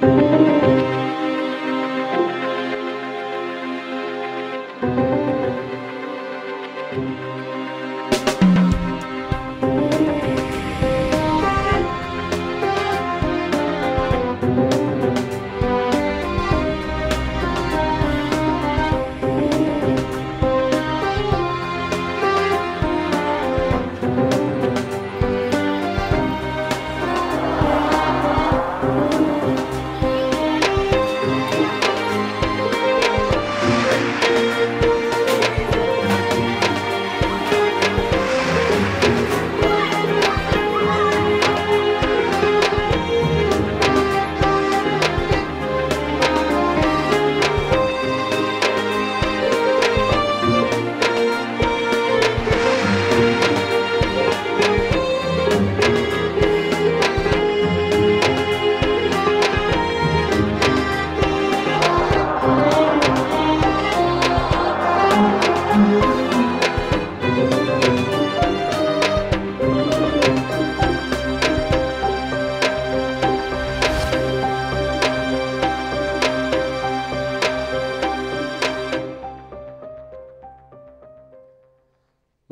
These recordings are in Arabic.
Thank you.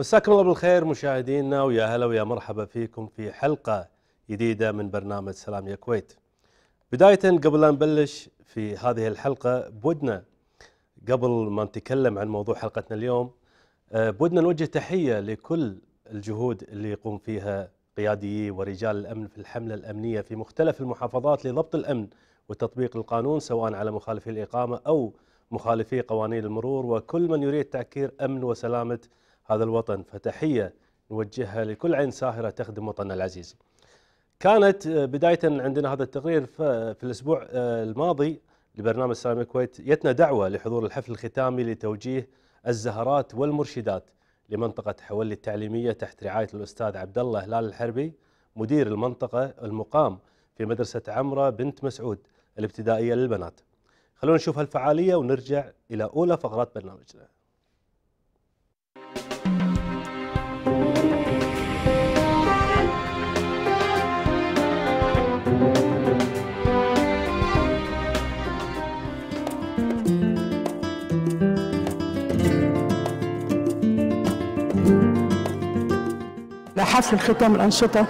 مساكم الله بالخير مشاهدينا ويا هلا ويا مرحبا فيكم في حلقة جديدة من برنامج سلام يا كويت. بداية قبل لا نبلش في هذه الحلقة بودنا قبل ما نتكلم عن موضوع حلقتنا اليوم آه، بودنا نوجه تحية لكل الجهود اللي يقوم فيها قياديي ورجال الأمن في الحملة الأمنية في مختلف المحافظات لضبط الأمن وتطبيق القانون سواء على مخالفي الإقامة أو مخالفي قوانين المرور وكل من يريد تعكير أمن وسلامة هذا الوطن فتحية نوجهها لكل عين ساهرة تخدم وطننا العزيز كانت آه، بداية عندنا هذا التقرير في الأسبوع آه، الماضي لبرنامج سلام الكويت يتنا دعوة لحضور الحفل الختامي لتوجيه الزهرات والمرشدات لمنطقة حولي التعليمية تحت رعاية الأستاذ عبد الله هلال الحربي مدير المنطقة المقام في مدرسة عمرة بنت مسعود الابتدائية للبنات خلونا نشوف هالفعالية ونرجع إلى أولى فقرات برنامجنا حفل ختام الأنشطة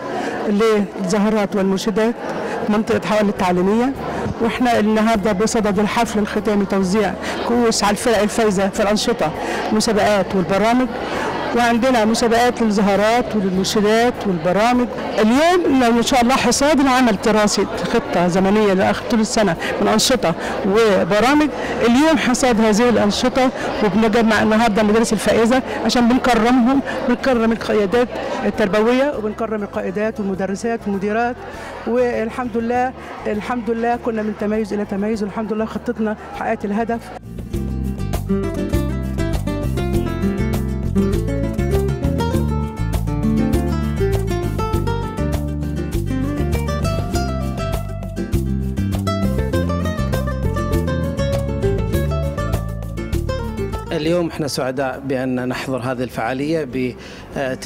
للزهرات والمرشدات منطقة حوالي التعليمية واحنا النهارده بصدد الحفل الختامي توزيع كؤوس على الفرق الفايزه في الانشطه المسابقات والبرامج وعندنا مسابقات للزهرات وللمرشدات والبرامج اليوم ان شاء الله حصاد العمل دراسه خطه زمنيه لاخر طول السنه من انشطه وبرامج اليوم حصاد هذه الانشطه وبنجمع النهارده المدارس الفائزه عشان بنكرمهم بنكرم القيادات التربويه وبنكرم القائدات والمدرسات والمديرات والحمد لله الحمد لله كنا من تميز الى تميز والحمد لله خطتنا حققت الهدف اليوم احنا سعداء بأن نحضر هذه الفعالية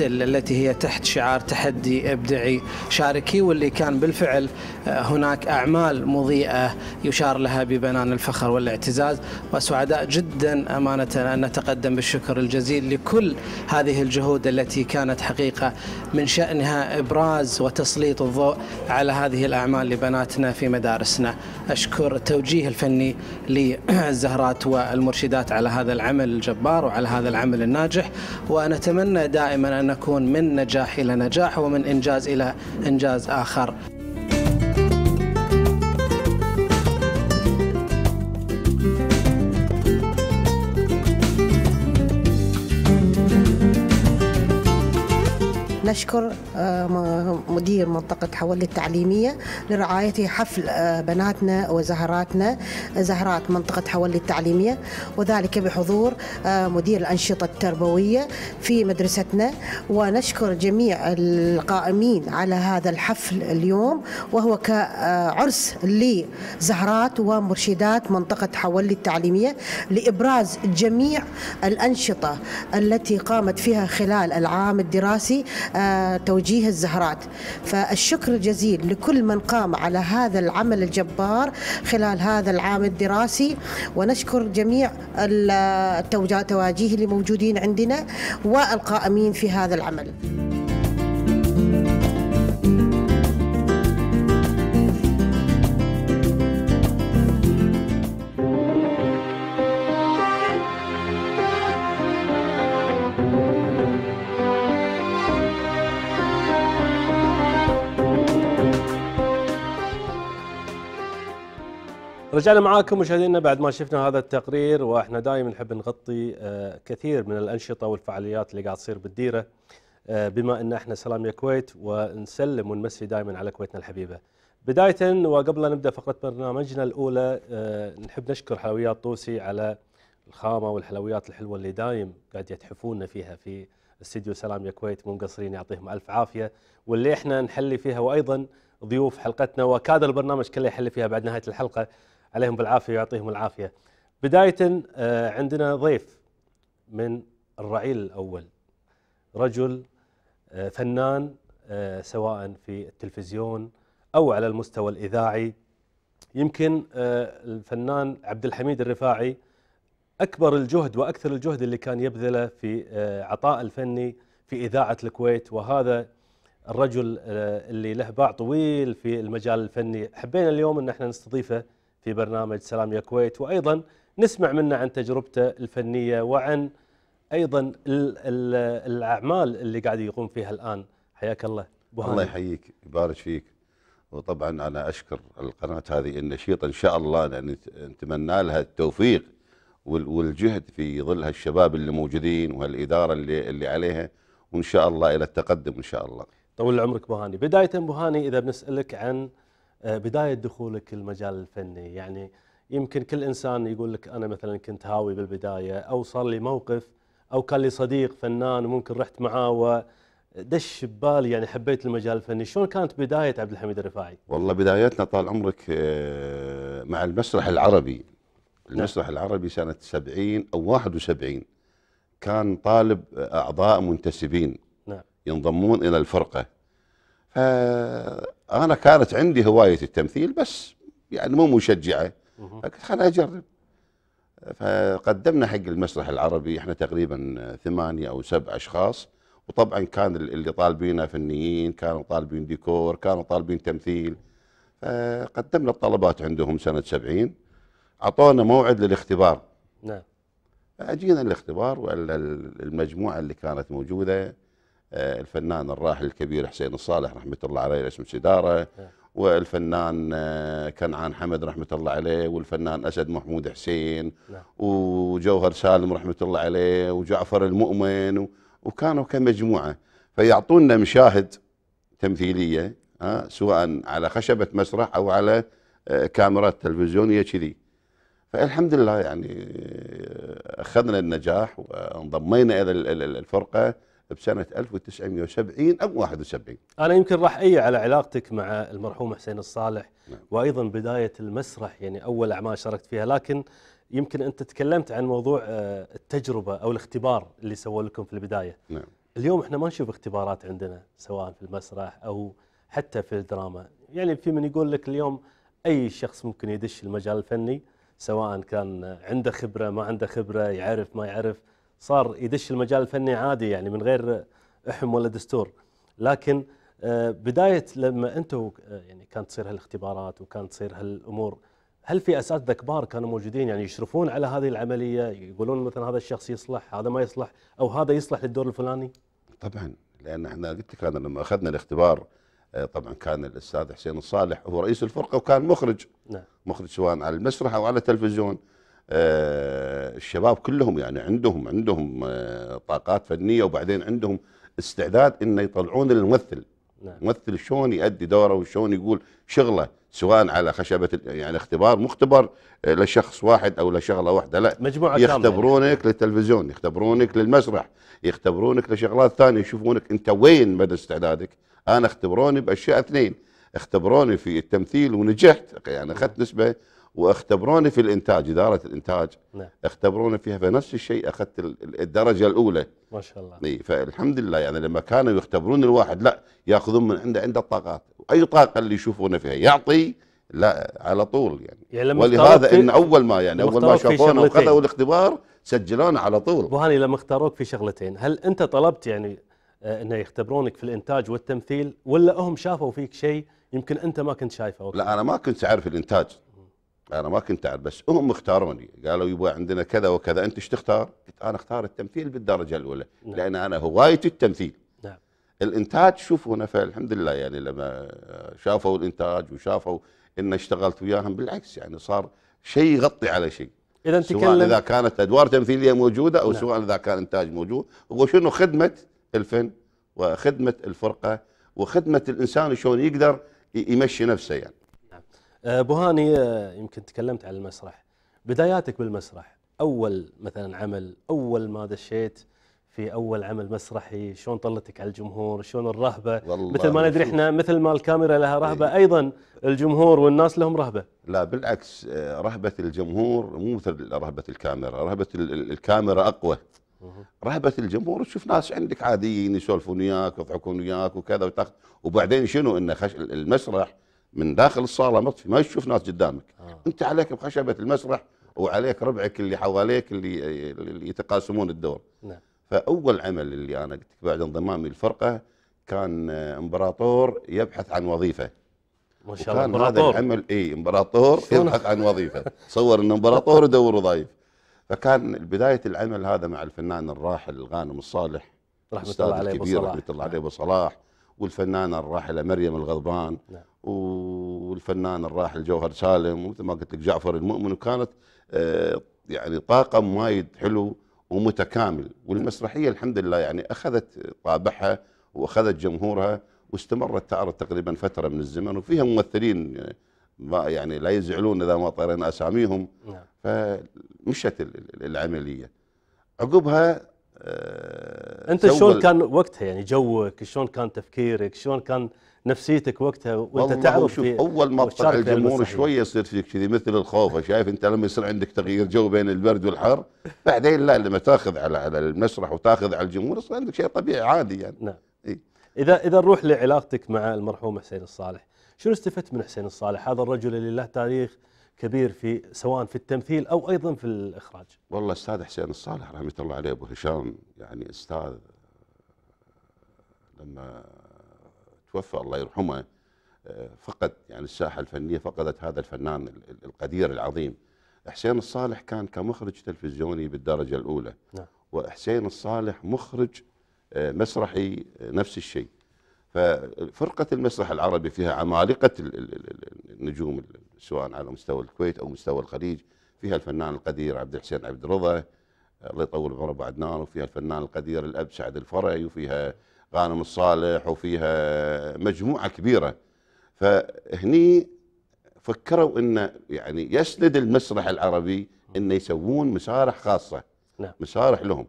التي هي تحت شعار تحدي ابدعي شاركي واللي كان بالفعل آه، هناك أعمال مضيئة يشار لها ببنان الفخر والاعتزاز وسعداء جدا أمانة أن نتقدم بالشكر الجزيل لكل هذه الجهود التي كانت حقيقة من شأنها إبراز وتسليط الضوء على هذه الأعمال لبناتنا في مدارسنا أشكر التوجيه الفني للزهرات والمرشدات على هذا العمل الجبار وعلى هذا العمل الناجح ونتمنى دائما دائما أن نكون من نجاح إلى نجاح ومن إنجاز إلى إنجاز آخر نشكر آه، مدير منطقة حول التعليمية لرعاية حفل آه، بناتنا وزهراتنا زهرات منطقة حول التعليمية وذلك بحضور آه، مدير الأنشطة التربوية في مدرستنا ونشكر جميع القائمين على هذا الحفل اليوم وهو كعرس لزهرات ومرشدات منطقة حول التعليمية لإبراز جميع الأنشطة التي قامت فيها خلال العام الدراسي آه، توجيه الزهرات فالشكر الجزيل لكل من قام على هذا العمل الجبار خلال هذا العام الدراسي ونشكر جميع التواجيه اللي موجودين عندنا والقائمين في هذا العمل رجعنا معاكم مشاهدينا بعد ما شفنا هذا التقرير واحنا دائما نحب نغطي آه، كثير من الانشطه والفعاليات اللي قاعد تصير بالديره آه، بما ان احنا سلام يا كويت ونسلم ونمسي دائما على كويتنا الحبيبه. بدايه وقبل لا نبدا فقره برنامجنا الاولى آه، نحب نشكر حلويات طوسي على الخامه والحلويات الحلوه اللي دايم قاعد يتحفونا فيها في استديو سلام يا كويت مو مقصرين يعطيهم الف عافيه واللي احنا نحلي فيها وايضا ضيوف حلقتنا وكاد البرنامج كله يحل فيها بعد نهايه الحلقه عليهم بالعافيه ويعطيهم العافيه. بدايه آه، عندنا ضيف من الرعيل الاول رجل آه، فنان آه، سواء في التلفزيون او على المستوى الاذاعي يمكن الفنان عبد الحميد الرفاعي اكبر الجهد واكثر الجهد اللي كان يبذله في عطاء الفني في اذاعه الكويت وهذا الرجل اللي له باع طويل في المجال الفني حبينا اليوم ان احنا نستضيفه في برنامج سلام يا كويت وأيضا نسمع منه عن تجربته الفنية وعن أيضا الأعمال اللي قاعد يقوم فيها الآن حياك الله بوهاني. الله يحييك يبارك فيك وطبعا أنا أشكر القناة هذه النشيطة إن شاء الله يعني نتمنى لها التوفيق والجهد في ظل هالشباب اللي موجودين وهالإدارة اللي, اللي عليها وإن شاء الله إلى التقدم إن شاء الله طول عمرك بوهاني بداية بوهاني إذا بنسألك عن آه، بدايه دخولك المجال الفني يعني يمكن كل انسان يقول لك انا مثلا كنت هاوي بالبدايه او صار لي موقف او كان لي صديق فنان وممكن رحت معاه ودش ببالي يعني حبيت المجال الفني، شلون كانت بدايه عبد الحميد الرفاعي؟ والله بدايتنا طال عمرك آه، مع المسرح العربي. نعم. المسرح العربي سنه 70 او 71 كان طالب اعضاء منتسبين نعم. ينضمون الى الفرقه. انا كانت عندي هوايه التمثيل بس يعني مو مشجعه فقلت خليني اجرب فقدمنا حق المسرح العربي احنا تقريبا ثمانية او سبع اشخاص وطبعا كان اللي طالبينه فنيين كانوا طالبين ديكور كانوا طالبين تمثيل فقدمنا الطلبات عندهم سنة سبعين أعطونا موعد للاختبار نعم فاجينا الاختبار والمجموعه المجموعة اللي كانت موجودة آه، الفنان الراحل الكبير حسين الصالح رحمه الله عليه رئيس الاداره آه. والفنان آه، كنعان حمد رحمه الله عليه والفنان اسد محمود حسين نعم. وجوهر سالم رحمه الله عليه وجعفر المؤمن وكانوا كمجموعه فيعطونا مشاهد تمثيليه سواء على خشبه مسرح او على كاميرا تلفزيونيه كذي فالحمد لله يعني اخذنا النجاح وانضمينا الى الفرقه بسنه 1970 او 71 انا يمكن راح اي على علاقتك مع المرحوم حسين الصالح نعم. وايضا بدايه المسرح يعني اول اعمال شاركت فيها لكن يمكن انت تكلمت عن موضوع آه، التجربه او الاختبار اللي سووا لكم في البدايه نعم. اليوم احنا ما نشوف اختبارات عندنا سواء في المسرح او حتى في الدراما يعني في من يقول لك اليوم اي شخص ممكن يدش المجال الفني سواء كان عنده خبره ما عنده خبره يعرف ما يعرف صار يدش المجال الفني عادي يعني من غير احم ولا دستور لكن آه، بدايه لما انتم آه، يعني كانت تصير هالاختبارات وكانت تصير هالامور هل في اساتذه كبار كانوا موجودين يعني يشرفون على هذه العمليه يقولون مثلا هذا الشخص يصلح هذا ما يصلح او هذا يصلح للدور الفلاني؟ طبعا لان احنا قلت لك انا لما اخذنا الاختبار آه، طبعا كان الاستاذ حسين الصالح هو رئيس الفرقه وكان مخرج نعم. مخرج سواء على المسرح او على التلفزيون آه، الشباب كلهم يعني عندهم عندهم آه، طاقات فنيه وبعدين عندهم استعداد انه يطلعون الممثل نعم. ممثل شلون يؤدي دوره وشلون يقول شغله سواء على خشبه يعني اختبار مختبر آه، لشخص واحد او لشغله واحده لا مجموعه يختبرونك يعني. للتلفزيون يختبرونك للمسرح يختبرونك لشغلات ثانيه يشوفونك انت وين مدى استعدادك انا اختبروني باشياء اثنين اختبروني في التمثيل ونجحت يعني اخذت نسبه واختبروني في الانتاج اداره الانتاج نعم. اختبروني فيها فنفس الشيء اخذت الدرجه الاولى ما شاء الله اي فالحمد لله يعني لما كانوا يختبرون الواحد لا ياخذون من عنده عنده الطاقات اي طاقه اللي يشوفونه فيها يعطي لا على طول يعني, يعني ولهذا ان اول ما يعني اول ما شافونا وخذوا الاختبار سجلونا على طول ابو هاني لما اختاروك في شغلتين هل انت طلبت يعني آه، انه يختبرونك في الانتاج والتمثيل ولا هم شافوا فيك شيء يمكن انت ما كنت شايفه لا انا ما كنت اعرف الانتاج انا ما كنت اعرف بس هم اختاروني قالوا يبغى عندنا كذا وكذا انت ايش تختار؟ قلت انا اختار التمثيل بالدرجه الاولى نعم. لان انا هوايتي التمثيل نعم. الانتاج شوفوا هنا فالحمد لله يعني لما شافوا الانتاج وشافوا ان اشتغلت وياهم بالعكس يعني صار شيء يغطي على شيء اذا سواء تكلم... اذا كانت ادوار تمثيليه موجوده او نعم. سواء اذا كان انتاج موجود وشنو خدمه الفن وخدمه الفرقه وخدمه الانسان شلون يقدر يمشي نفسه يعني آه، بوهاني هاني آه، يمكن تكلمت عن المسرح بداياتك بالمسرح اول مثلا عمل اول ما دشيت في اول عمل مسرحي شلون طلتك على الجمهور شلون الرهبه والله مثل ما ندري احنا مثل ما الكاميرا لها رهبه إيه. ايضا الجمهور والناس لهم رهبه لا بالعكس آه، رهبه الجمهور مو مثل رهبه الكاميرا رهبه الكاميرا اقوى رهبه الجمهور تشوف ناس عندك عاديين يسولفون وياك ويضحكون وياك وكذا وتاخذ وبعدين شنو انه خش المسرح من داخل الصاله مطفي ما تشوف ناس قدامك آه. انت عليك بخشبه المسرح وعليك ربعك اللي حواليك اللي اللي يتقاسمون الدور نعم. فاول عمل اللي انا قلت بعد انضمامي للفرقه كان امبراطور يبحث عن وظيفه ما شاء الله امبراطور هذا العمل اي امبراطور يبحث عن وظيفه تصور ان امبراطور يدور وظائف فكان بدايه العمل هذا مع الفنان الراحل الغانم الصالح رحمه الله عليه الكبير رحمه الله عليه ابو صلاح والفنانه الراحله مريم الغضبان نعم. والفنان الراحل جوهر سالم ومثل ما قلت لك جعفر المؤمن وكانت آه، يعني طاقم وايد حلو ومتكامل والمسرحيه الحمد لله يعني اخذت طابعها واخذت جمهورها واستمرت تعرض تقريبا فتره من الزمن وفيها ممثلين آه، ما يعني لا يزعلون اذا ما طرينا اساميهم نعم. فمشت العمليه عقبها آه، انت شلون كان وقتها يعني جوك شلون كان تفكيرك شلون كان نفسيتك وقتها وانت تعرف شوف اول ما طلع الجمهور شويه يصير فيك كذي مثل الخوف شايف انت لما يصير عندك تغيير جو بين البرد والحر بعدين لا لما تاخذ على على المسرح وتاخذ على الجمهور يصير عندك شيء طبيعي عادي يعني نعم إيه؟ اذا اذا نروح لعلاقتك مع المرحوم حسين الصالح شنو استفدت من حسين الصالح هذا الرجل اللي له تاريخ كبير في سواء في التمثيل او ايضا في الاخراج. والله استاذ حسين الصالح رحمه الله عليه ابو هشام يعني استاذ لما توفى الله يرحمه آه، فقد يعني الساحه الفنيه فقدت هذا الفنان القدير العظيم. حسين الصالح كان كمخرج تلفزيوني بالدرجه الاولى. نعم. وحسين الصالح مخرج آه، مسرحي آه، نفس الشيء. ففرقة المسرح العربي فيها عمالقة النجوم سواء على مستوى الكويت أو مستوى الخليج فيها الفنان القدير عبد الحسين عبد الرضا الله يطول عمره ابو عدنان وفيها الفنان القدير الاب سعد الفري وفيها غانم الصالح وفيها مجموعه كبيره فهني فكروا أن يعني يسند المسرح العربي انه يسوون مسارح خاصه نعم. مسارح لهم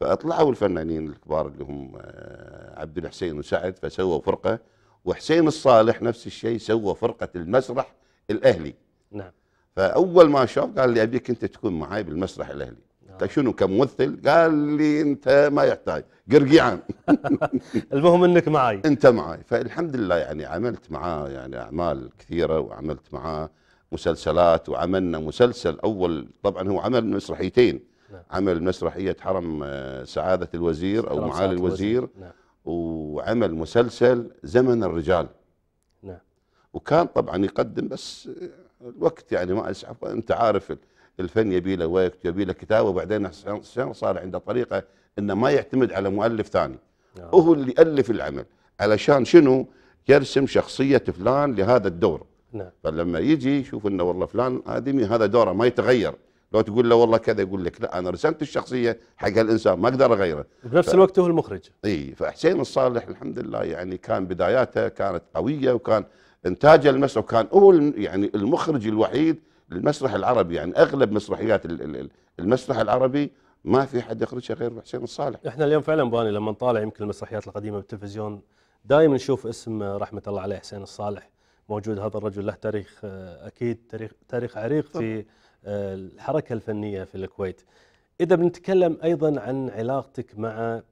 فاطلعوا الفنانين الكبار اللي هم آه، عبد الحسين وسعد فسووا فرقه وحسين الصالح نفس الشيء سوى فرقه المسرح الاهلي نعم فاول ما شاف قال لي ابيك انت تكون معاي بالمسرح الاهلي قلت نعم. طيب شنو كممثل؟ قال لي انت ما يحتاج قرقيعان المهم انك معي انت معي فالحمد لله يعني عملت معاه يعني اعمال كثيره وعملت معاه مسلسلات وعملنا مسلسل اول طبعا هو عمل مسرحيتين نعم. عمل مسرحيه حرم آه، سعاده الوزير او معالي الوزير, الوزير. نعم. وعمل مسلسل زمن الرجال نعم وكان طبعا يقدم بس آه، الوقت يعني ما اسعف انت عارف الفن يبي له وقت يبي له كتابه وبعدين حسين صار عنده طريقه انه ما يعتمد على مؤلف ثاني نعم. هو اللي الف العمل علشان شنو يرسم شخصيه فلان لهذا الدور نعم. فلما يجي يشوف انه والله فلان ادمي هذا دوره ما يتغير لو تقول له والله كذا يقول لك لا انا رسمت الشخصيه حق هالانسان ما اقدر اغيره بنفس ف... الوقت هو المخرج اي فحسين الصالح الحمد لله يعني كان بداياته كانت قويه وكان انتاجه المسرح وكان هو يعني المخرج الوحيد للمسرح العربي يعني اغلب مسرحيات المسرح العربي ما في حد يخرجها غير حسين الصالح احنا اليوم فعلا باني لما نطالع يمكن المسرحيات القديمه بالتلفزيون دائما نشوف اسم رحمه الله عليه حسين الصالح موجود هذا الرجل له تاريخ آه، اكيد تاريخ تاريخ عريق في طبعا. الحركة الفنية في الكويت إذا بنتكلم أيضا عن علاقتك مع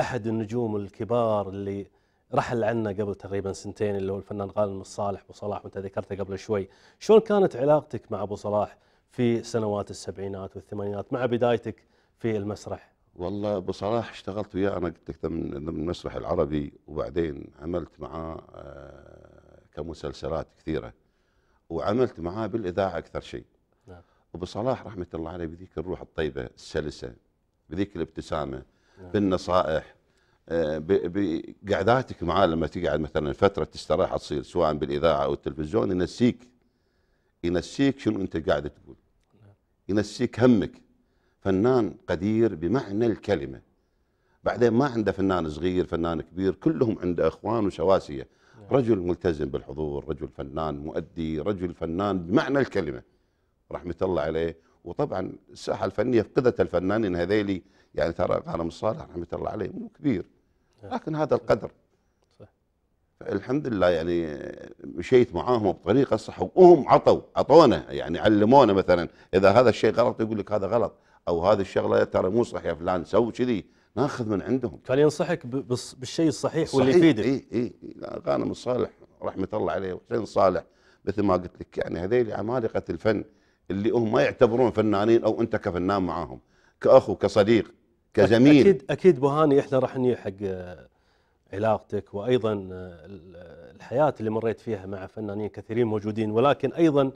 أحد النجوم الكبار اللي رحل عنا قبل تقريبا سنتين اللي هو الفنان غانم الصالح أبو صلاح وأنت ذكرته قبل شوي شلون كانت علاقتك مع أبو صلاح في سنوات السبعينات والثمانينات مع بدايتك في المسرح والله ابو صلاح اشتغلت وياه انا قلت لك من المسرح العربي وبعدين عملت معاه آه، كمسلسلات كثيره وعملت معاه بالاذاعه اكثر شيء وبصلاح رحمه الله عليه بذيك الروح الطيبه السلسه بذيك الابتسامه نعم. بالنصائح آه، بقعداتك معاه لما تقعد مثلا فتره استراحه تصير سواء بالاذاعه او التلفزيون ينسيك ينسيك شنو انت قاعد تقول نعم. ينسيك همك فنان قدير بمعنى الكلمه بعدين ما عنده فنان صغير فنان كبير كلهم عنده اخوان وشواسيه نعم. رجل ملتزم بالحضور رجل فنان مؤدي رجل فنان بمعنى الكلمه رحمه الله عليه وطبعا الساحه الفنيه فقدت الفنانين هذيلي يعني ترى غانم الصالح رحمه الله عليه مو كبير لكن هذا القدر الحمد لله يعني مشيت معاهم بطريقه صح وهم عطوا عطونا يعني علمونا مثلا اذا هذا الشيء غلط يقول لك هذا غلط او هذه الشغله ترى مو صح يا فلان سوي كذي ناخذ من عندهم كان ينصحك بالشيء الصحيح, الصحيح واللي يفيدك اي اي إيه. غانم الصالح رحمه الله عليه وحسين صالح مثل ما قلت لك يعني هذيل عمالقه الفن اللي هم ما يعتبرون فنانين او انت كفنان معاهم كاخو كصديق كزميل اكيد اكيد بوهاني احنا راح نجي حق آه، علاقتك وايضا آه، الحياه اللي مريت فيها مع فنانين كثيرين موجودين ولكن ايضا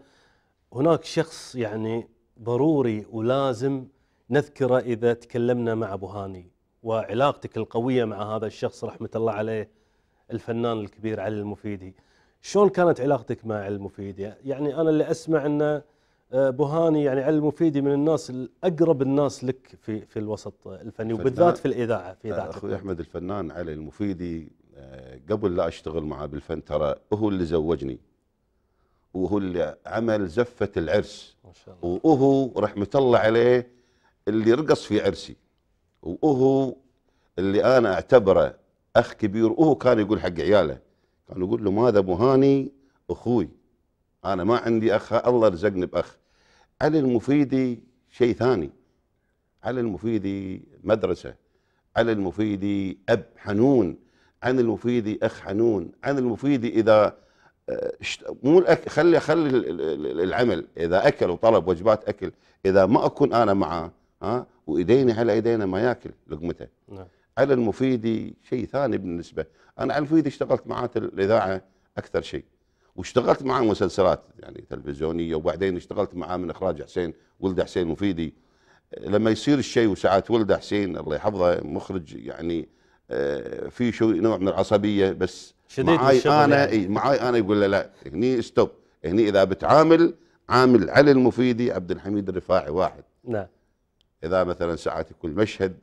هناك شخص يعني ضروري ولازم نذكره اذا تكلمنا مع بوهاني وعلاقتك القويه مع هذا الشخص رحمه الله عليه الفنان الكبير علي المفيدي شلون كانت علاقتك مع المفيدي يعني انا اللي اسمع انه آه، بوهاني يعني علي المفيدي من الناس الاقرب الناس لك في في الوسط آه، الفني وبالذات في الاذاعه في آه، اذاعه اخوي احمد الفنان علي المفيدي قبل لا اشتغل معه بالفن ترى هو اللي زوجني وهو اللي عمل زفه العرس ما شاء الله وهو رحمه الله عليه اللي رقص في عرسي وهو اللي انا اعتبره اخ كبير وهو كان يقول حق عياله كان يقول له ماذا بوهاني اخوي انا ما عندي اخ الله رزقني باخ علي المفيدي شيء ثاني علي المفيدي مدرسة علي المفيدي أب حنون عن المفيدي أخ حنون عن المفيدي إذا آه، مو الأكل خلي خلي العمل إذا أكل وطلب وجبات أكل إذا ما أكون أنا معاه ها وإيديني على إيدينا ما ياكل لقمته نعم. على المفيدي شيء ثاني بالنسبة أنا على المفيدي اشتغلت معاه الإذاعة أكثر شيء واشتغلت معاه مسلسلات يعني تلفزيونيه وبعدين اشتغلت معاه من اخراج حسين ولد حسين مفيدي لما يصير الشيء وساعات ولد حسين الله يحفظه مخرج يعني آه، في شو نوع من العصبيه بس شديد معاي انا يعني. معاي انا يقول له لا هني ستوب هني اذا بتعامل عامل علي المفيدي عبد الحميد الرفاعي واحد نعم اذا مثلا ساعات يكون مشهد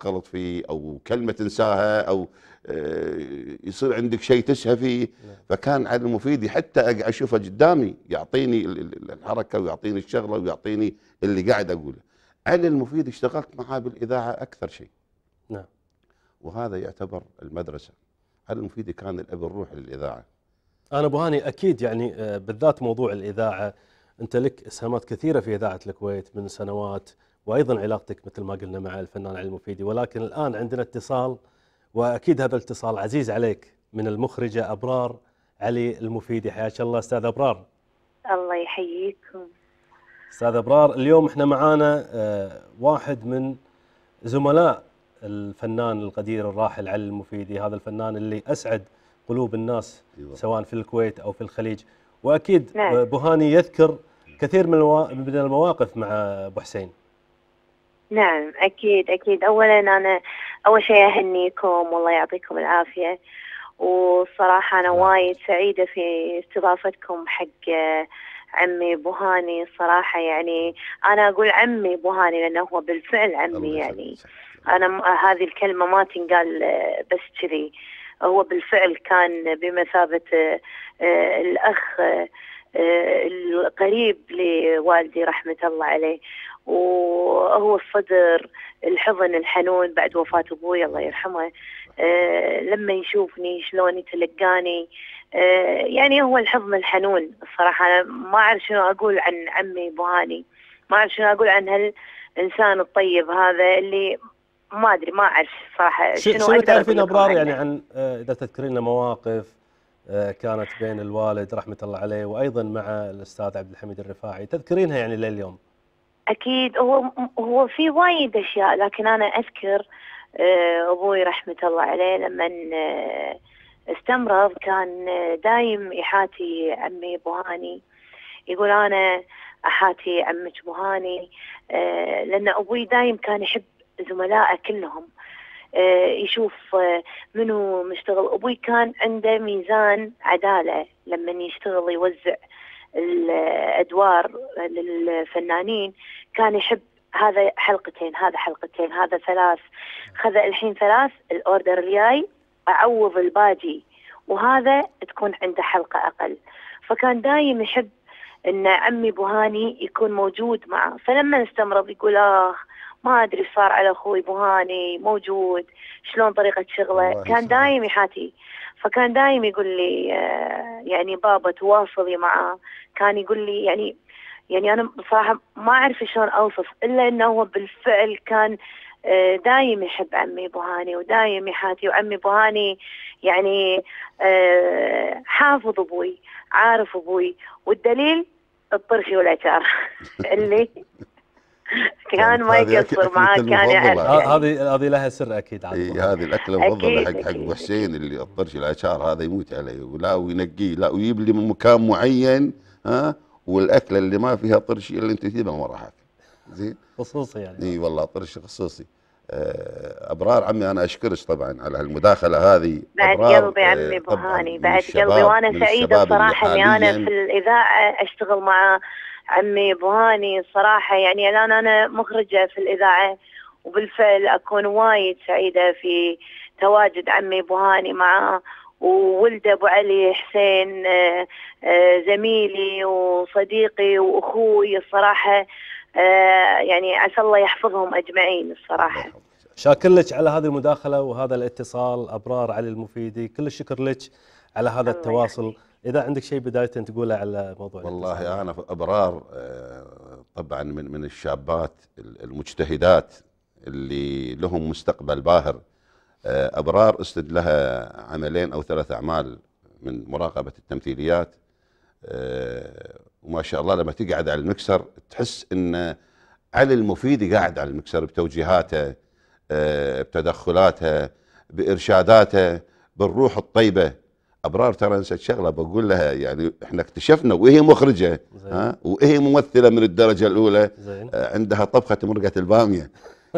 تغلط فيه او كلمه تنساها او آه، يصير عندك شيء تسهى فيه فكان على المفيدي حتى اقعد اشوفه قدامي يعطيني الحركه ويعطيني الشغله ويعطيني اللي قاعد اقوله علي المفيد اشتغلت معاه بالاذاعه اكثر شيء نعم وهذا يعتبر المدرسه علي المفيد كان الاب الروحي للاذاعه انا ابو هاني اكيد يعني آه، بالذات موضوع الاذاعه انت لك اسهامات كثيره في اذاعه الكويت من سنوات وايضا علاقتك مثل ما قلنا مع الفنان علي المفيدي ولكن الان عندنا اتصال واكيد هذا الاتصال عزيز عليك من المخرجه ابرار علي المفيدي حياك الله استاذ ابرار الله يحييكم استاذ ابرار اليوم احنا معانا آه، واحد من زملاء الفنان القدير الراحل علي المفيدي هذا الفنان اللي اسعد قلوب الناس أيوة. سواء في الكويت او في الخليج واكيد نعم. آه، بوهاني يذكر كثير من من المواقف مع ابو حسين نعم اكيد اكيد اولا انا أول شيء أهنيكم والله يعطيكم العافية وصراحة أنا وايد سعيدة في استضافتكم حق آه، عمي بوهاني صراحة يعني أنا أقول عمي بوهاني لأنه هو بالفعل عمي يعني أنا آه، هذه الكلمة ما تنقال آه، بس كذي هو بالفعل كان بمثابة الأخ القريب لوالدي رحمة الله عليه وهو الصدر الحضن الحنون بعد وفاة أبوي الله يرحمه آه، لما يشوفني شلون يتلقاني آه، يعني هو الحضن الحنون الصراحة أنا ما أعرف شنو أقول عن عمي بوهاني ما أعرف شنو أقول عن هالإنسان الطيب هذا اللي ما أدري ما أعرف صراحة شنو شنو تعرفين أبرار يعني عن آه، إذا تذكرين مواقف آه، كانت بين الوالد رحمه الله عليه وايضا مع الاستاذ عبد الحميد الرفاعي تذكرينها يعني لليوم اكيد هو هو في وايد اشياء لكن انا اذكر آه، ابوي رحمه الله عليه لما آه، استمرض كان دايم يحاتي عمي بوهاني هاني يقول انا احاتي عمك بوهاني هاني لان ابوي دايم كان يحب زملائه كلهم آه، يشوف آه، منو مشتغل ابوي كان عنده ميزان عداله لما يشتغل يوزع الادوار للفنانين كان يحب هذا حلقتين هذا حلقتين هذا ثلاث خذ الحين ثلاث الاوردر الجاي اعوض الباجي وهذا تكون عنده حلقه اقل فكان دايم يحب ان عمي بوهاني يكون موجود معه فلما استمرض يقول اخ آه ما ادري صار على اخوي بوهاني موجود شلون طريقه شغله كان دايم يحاتي فكان دايم يقول لي آه، يعني بابا تواصلي معه كان يقول لي يعني يعني انا بصراحه ما اعرف شلون اوصف الا انه هو بالفعل كان آه، دايم يحب عمي بوهاني ودايم يحاتي وعمي بوهاني يعني آه، حافظ ابوي عارف ابوي والدليل الطرشي والعتار اللي كان طيب، ما يقصر معاه كان يعرف آه، آه، هذه هذه لها سر اكيد اي هذه الاكله المفضله حق حق ابو حسين اللي الطرش العشار هذا يموت عليه ولا وينقيه لا ويجيب لي من مكان معين ها والاكله اللي ما فيها طرش اللي انت تجيبها ما راح اكل زين خصوصي يعني اي والله طرش خصوصي آه، ابرار عمي انا اشكرك طبعا على هالمداخله هذه بعد قلبي عمي ابو هاني بعد قلبي وانا سعيده صراحه اني انا في الاذاعه اشتغل مع عمي بهاني صراحة يعني الآن أنا مخرجة في الإذاعة وبالفعل أكون وايد سعيدة في تواجد عمي بهاني معاه وولده ابو علي حسين آه، آه، زميلي وصديقي واخوي الصراحه آه، يعني عسى الله يحفظهم اجمعين الصراحه شاكر لك على هذه المداخله وهذا الاتصال ابرار علي المفيدي كل الشكر لك على هذا التواصل اذا عندك شيء بدايه تقوله على موضوع والله انا ابرار آه، طبعا من من الشابات المجتهدات اللي لهم مستقبل باهر آه، ابرار اسند لها عملين او ثلاث اعمال من مراقبه التمثيليات آه، وما شاء الله لما تقعد على المكسر تحس ان علي المفيد قاعد على المكسر بتوجيهاته بتدخلاته بارشاداته بالروح الطيبه ابرار ترى نسيت شغله بقول لها يعني احنا اكتشفنا وهي مخرجه زين. ها وهي ممثله من الدرجه الاولى زين. آه، عندها طبخه مرقه الباميه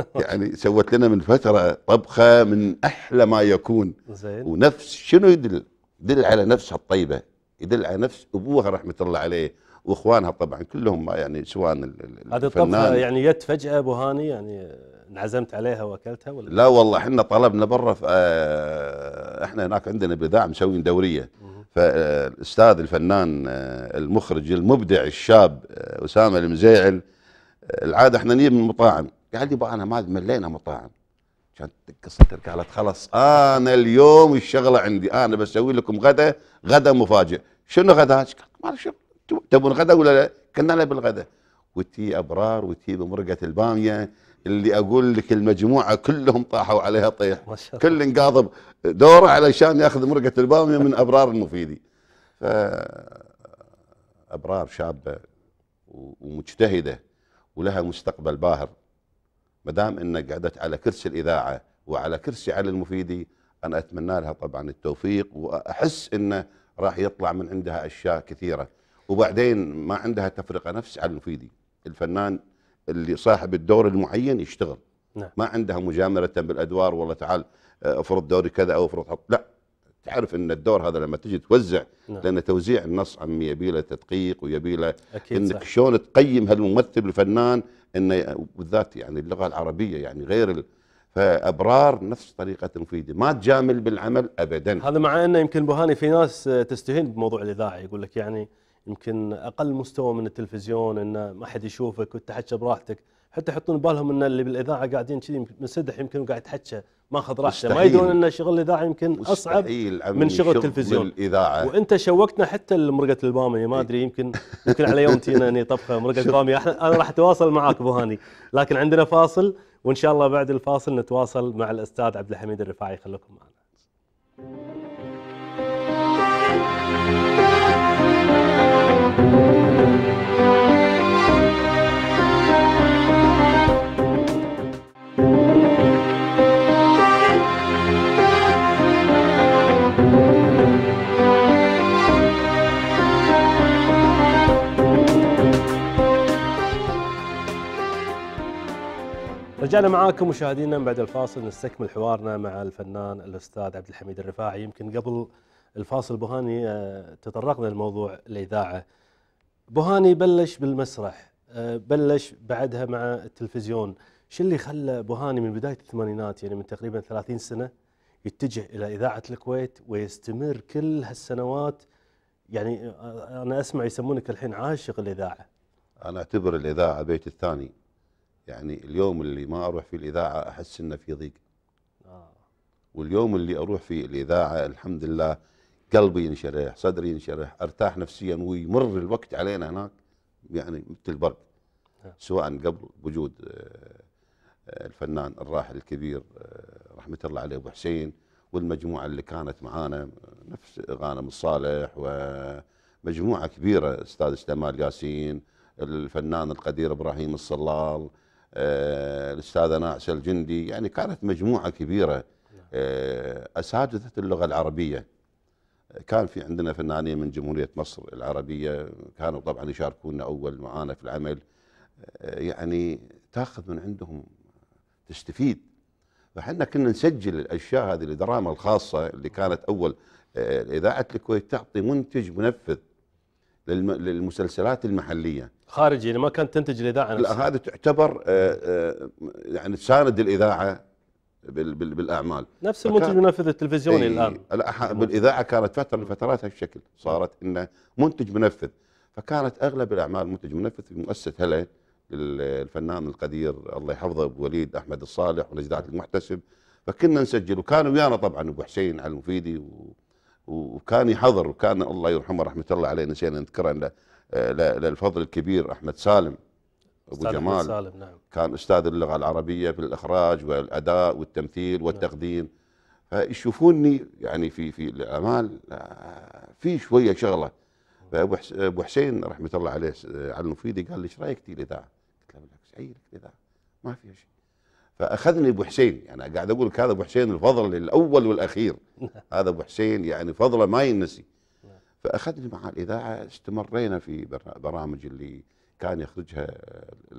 يعني سوت لنا من فتره طبخه من احلى ما يكون زين. ونفس شنو يدل؟ يدل على نفسها الطيبه يدل على نفس ابوها رحمه الله عليه واخوانها طبعا كلهم يعني سواء هذه الطبخه يعني جت فجاه ابو هاني يعني انعزمت عليها واكلتها ولا لا والله احنا طلبنا برا آه، احنا هناك عندنا بذاع مسويين دوريه فالاستاذ آه، الفنان آه، المخرج المبدع الشاب اسامه المزيعل العاده احنا نجيب من المطاعم قال لي انا ما ملينا مطاعم كانت قصه قالت خلاص انا اليوم الشغله عندي انا بسوي لكم غدا غدا مفاجئ شنو غدا ما اعرف شنو تبون غدا ولا لا كنا لا بالغدا وتي ابرار وتي بمرقه الباميه اللي اقول لك المجموعه كلهم طاحوا عليها طيح كل انقاضب دوره علشان ياخذ مرقه الباميه من ابرار المفيدي ف ابرار شابه ومجتهده ولها مستقبل باهر ما دام انها قعدت على كرسي الاذاعه وعلى كرسي علي المفيدي انا اتمنى لها طبعا التوفيق واحس انه راح يطلع من عندها اشياء كثيره وبعدين ما عندها تفرقه نفس علي المفيدي الفنان اللي صاحب الدور المعين يشتغل نعم. ما عندها مجامله بالادوار والله تعال آه، افرض دوري كذا او افرض حط لا تعرف ان الدور هذا لما تجي توزع نعم. لان توزيع النص عم يبي له تدقيق ويبي له انك شلون تقيم هالممثل الفنان انه بالذات يعني اللغه العربيه يعني غير ال... فابرار نفس طريقه مفيده ما تجامل بالعمل ابدا هذا مع انه يمكن بوهاني في ناس آه، تستهين بموضوع الاذاعه يقول لك يعني يمكن اقل مستوى من التلفزيون انه ما حد يشوفك وتتحكى براحتك حتى يحطون بالهم ان اللي بالاذاعه قاعدين كذي منسدح يمكن قاعد يتحكى ماخذ راحته ما يدرون ان شغل الاذاعه يمكن اصعب من شغل التلفزيون الإذاعة. وانت شوقتنا حتى لمرقه الباميه ما إيه. ادري يمكن يمكن على يوم تينا اني طبخه مرقه باميه انا راح اتواصل معاك ابو هاني لكن عندنا فاصل وان شاء الله بعد الفاصل نتواصل مع الاستاذ عبد الحميد الرفاعي خليكم معنا رجعنا معاكم مشاهدينا بعد الفاصل نستكمل حوارنا مع الفنان الاستاذ عبد الحميد الرفاعي يمكن قبل الفاصل بوهاني آه، تطرقنا لموضوع الاذاعه بوهاني بلش بالمسرح آه، بلش بعدها مع التلفزيون شو اللي خلى بوهاني من بدايه الثمانينات يعني من تقريبا 30 سنه يتجه الى اذاعه الكويت ويستمر كل هالسنوات يعني آه، انا اسمع يسمونك الحين عاشق الاذاعه انا اعتبر الاذاعه بيتي الثاني يعني اليوم اللي ما اروح فيه الاذاعه احس انه في ضيق آه. واليوم اللي اروح فيه الاذاعه الحمد لله قلبي ينشرح صدري ينشرح ارتاح نفسيا ويمر الوقت علينا هناك يعني مثل البرد آه. سواء قبل وجود آه، الفنان الراحل الكبير آه، رحمه الله عليه ابو حسين والمجموعه اللي كانت معانا نفس غانم الصالح ومجموعه كبيره استاذ استمال ياسين الفنان القدير ابراهيم الصلال آه، الاستاذه ناعسه الجندي يعني كانت مجموعه كبيره آه، اساتذه اللغه العربيه كان في عندنا فنانين من جمهوريه مصر العربيه كانوا طبعا يشاركونا اول معانا في العمل آه، يعني تاخذ من عندهم تستفيد فاحنا كنا نسجل الاشياء هذه الدراما الخاصه اللي كانت اول اذاعه الكويت تعطي منتج منفذ للمسلسلات المحليه خارجي يعني ما كانت تنتج الاذاعه نفسها لا هذه تعتبر آه، آه، يعني تساند الاذاعه بالاعمال نفس المنتج المنفذ التلفزيوني الان بالاذاعه كانت فتره من فترات هالشكل صارت انه منتج منفذ فكانت اغلب الاعمال منتج منفذ في مؤسسه هلا الفنان القدير الله يحفظه ابو وليد احمد الصالح ونجدات المحتسب فكنا نسجل وكان ويانا طبعا ابو حسين على المفيدي و... وكان يحضر وكان الله يرحمه رحمه الله عليه نسينا نذكره انه آه، للفضل الكبير احمد سالم ابو جمال سالم نعم. كان استاذ اللغه العربيه في الاخراج والاداء والتمثيل والتقديم نعم. فيشوفوني يعني في في الاعمال آه، في شويه شغله فابو حسين رحمه الله عليه آه، على المفيدي قال لي ايش رايك تي الاذاعه؟ قلت له بالعكس اي الاذاعه ما فيها شيء فاخذني ابو حسين يعني قاعد اقول لك هذا ابو حسين الفضل الاول والاخير نعم. هذا ابو حسين يعني فضله ما ينسي فاخذني مع الاذاعه استمرينا في برامج اللي كان يخرجها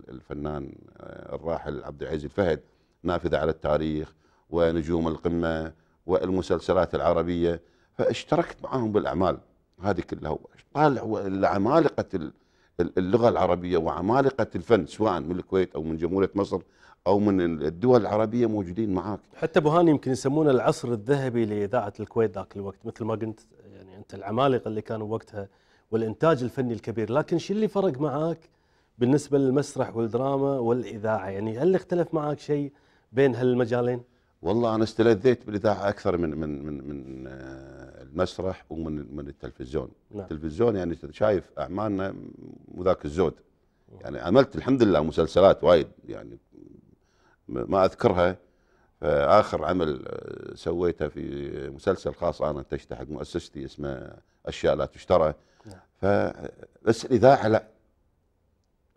الفنان آه، الراحل عبد العزيز الفهد نافذه على التاريخ ونجوم القمه والمسلسلات العربيه فاشتركت معاهم بالاعمال هذه كلها طالع عمالقه اللغه العربيه وعمالقه الفن سواء من الكويت او من جمهوريه مصر او من الدول العربيه موجودين معاك حتى ابو هاني يمكن يسمونه العصر الذهبي لاذاعه الكويت ذاك الوقت مثل ما قلت انت العمالقه اللي كانوا وقتها والانتاج الفني الكبير لكن شو اللي فرق معاك بالنسبه للمسرح والدراما والاذاعه يعني هل اختلف معاك شيء بين هالمجالين والله انا استلذيت بالاذاعه اكثر من من من من آه، المسرح ومن من التلفزيون نعم. التلفزيون يعني شايف اعمالنا وذاك الزود يعني عملت الحمد لله مسلسلات وايد يعني ما اذكرها اخر عمل آه، سويته في مسلسل خاص انا انتجته حق مؤسستي اسمه اشياء لا تشترى نعم. ف بس الاذاعه لا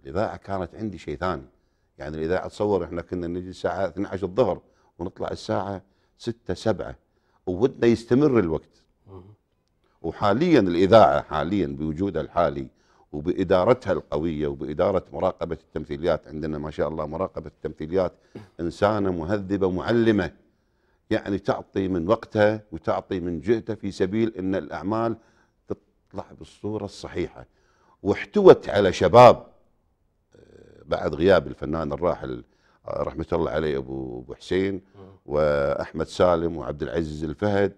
الاذاعه كانت عندي شيء ثاني يعني الاذاعه تصور احنا كنا نجي الساعه 12 الظهر ونطلع الساعه 6 7 وودنا يستمر الوقت وحاليا الاذاعه حاليا بوجودها الحالي وبادارتها القويه وباداره مراقبه التمثيليات عندنا ما شاء الله مراقبه التمثيليات انسانه مهذبه معلمه يعني تعطي من وقتها وتعطي من جهتها في سبيل ان الاعمال تطلع بالصوره الصحيحه واحتوت على شباب آه، بعد غياب الفنان الراحل آه، رحمه الله عليه ابو ابو حسين واحمد سالم وعبد العزيز الفهد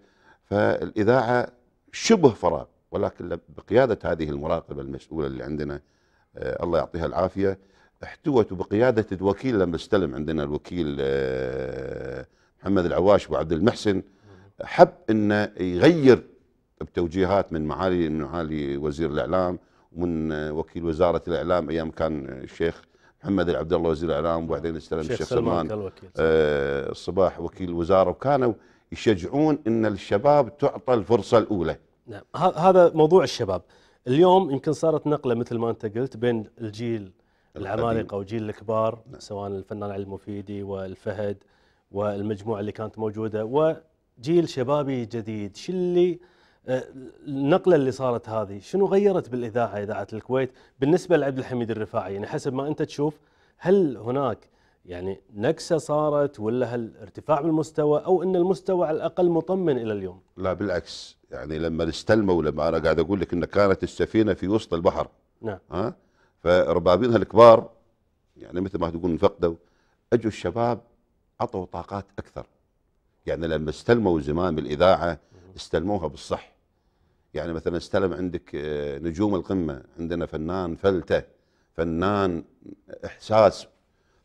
فالاذاعه شبه فراغ ولكن بقيادة هذه المراقبة المسؤولة اللي عندنا آه، الله يعطيها العافية احتوت بقيادة الوكيل لما استلم عندنا الوكيل آه، محمد العواش وعبد المحسن حب انه يغير بتوجيهات من معالي من معالي وزير الاعلام ومن آه، وكيل وزاره الاعلام ايام كان الشيخ محمد العبد الله وزير الاعلام وبعدين استلم الشيخ سلمان, سلمان الصباح وكيل الوزاره وكانوا يشجعون ان الشباب تعطى الفرصه الاولى نعم هذا موضوع الشباب اليوم يمكن صارت نقله مثل ما انت قلت بين الجيل العمالقه وجيل الكبار نعم. سواء الفنان علي المفيدي والفهد والمجموعه اللي كانت موجوده وجيل شبابي جديد شو اللي آه، النقله اللي صارت هذه شنو غيرت بالاذاعه اذاعه الكويت بالنسبه لعبد الحميد الرفاعي يعني حسب ما انت تشوف هل هناك يعني نكسه صارت ولا هالارتفاع بالمستوى او ان المستوى على الاقل مطمن الى اليوم؟ لا بالعكس يعني لما استلموا لما انا قاعد اقول لك ان كانت السفينه في وسط البحر نعم ها فربابينها الكبار يعني مثل ما تقول انفقدوا اجوا الشباب عطوا طاقات اكثر يعني لما استلموا زمام الاذاعه استلموها بالصح يعني مثلا استلم عندك آه، نجوم القمه عندنا فنان فلته فنان احساس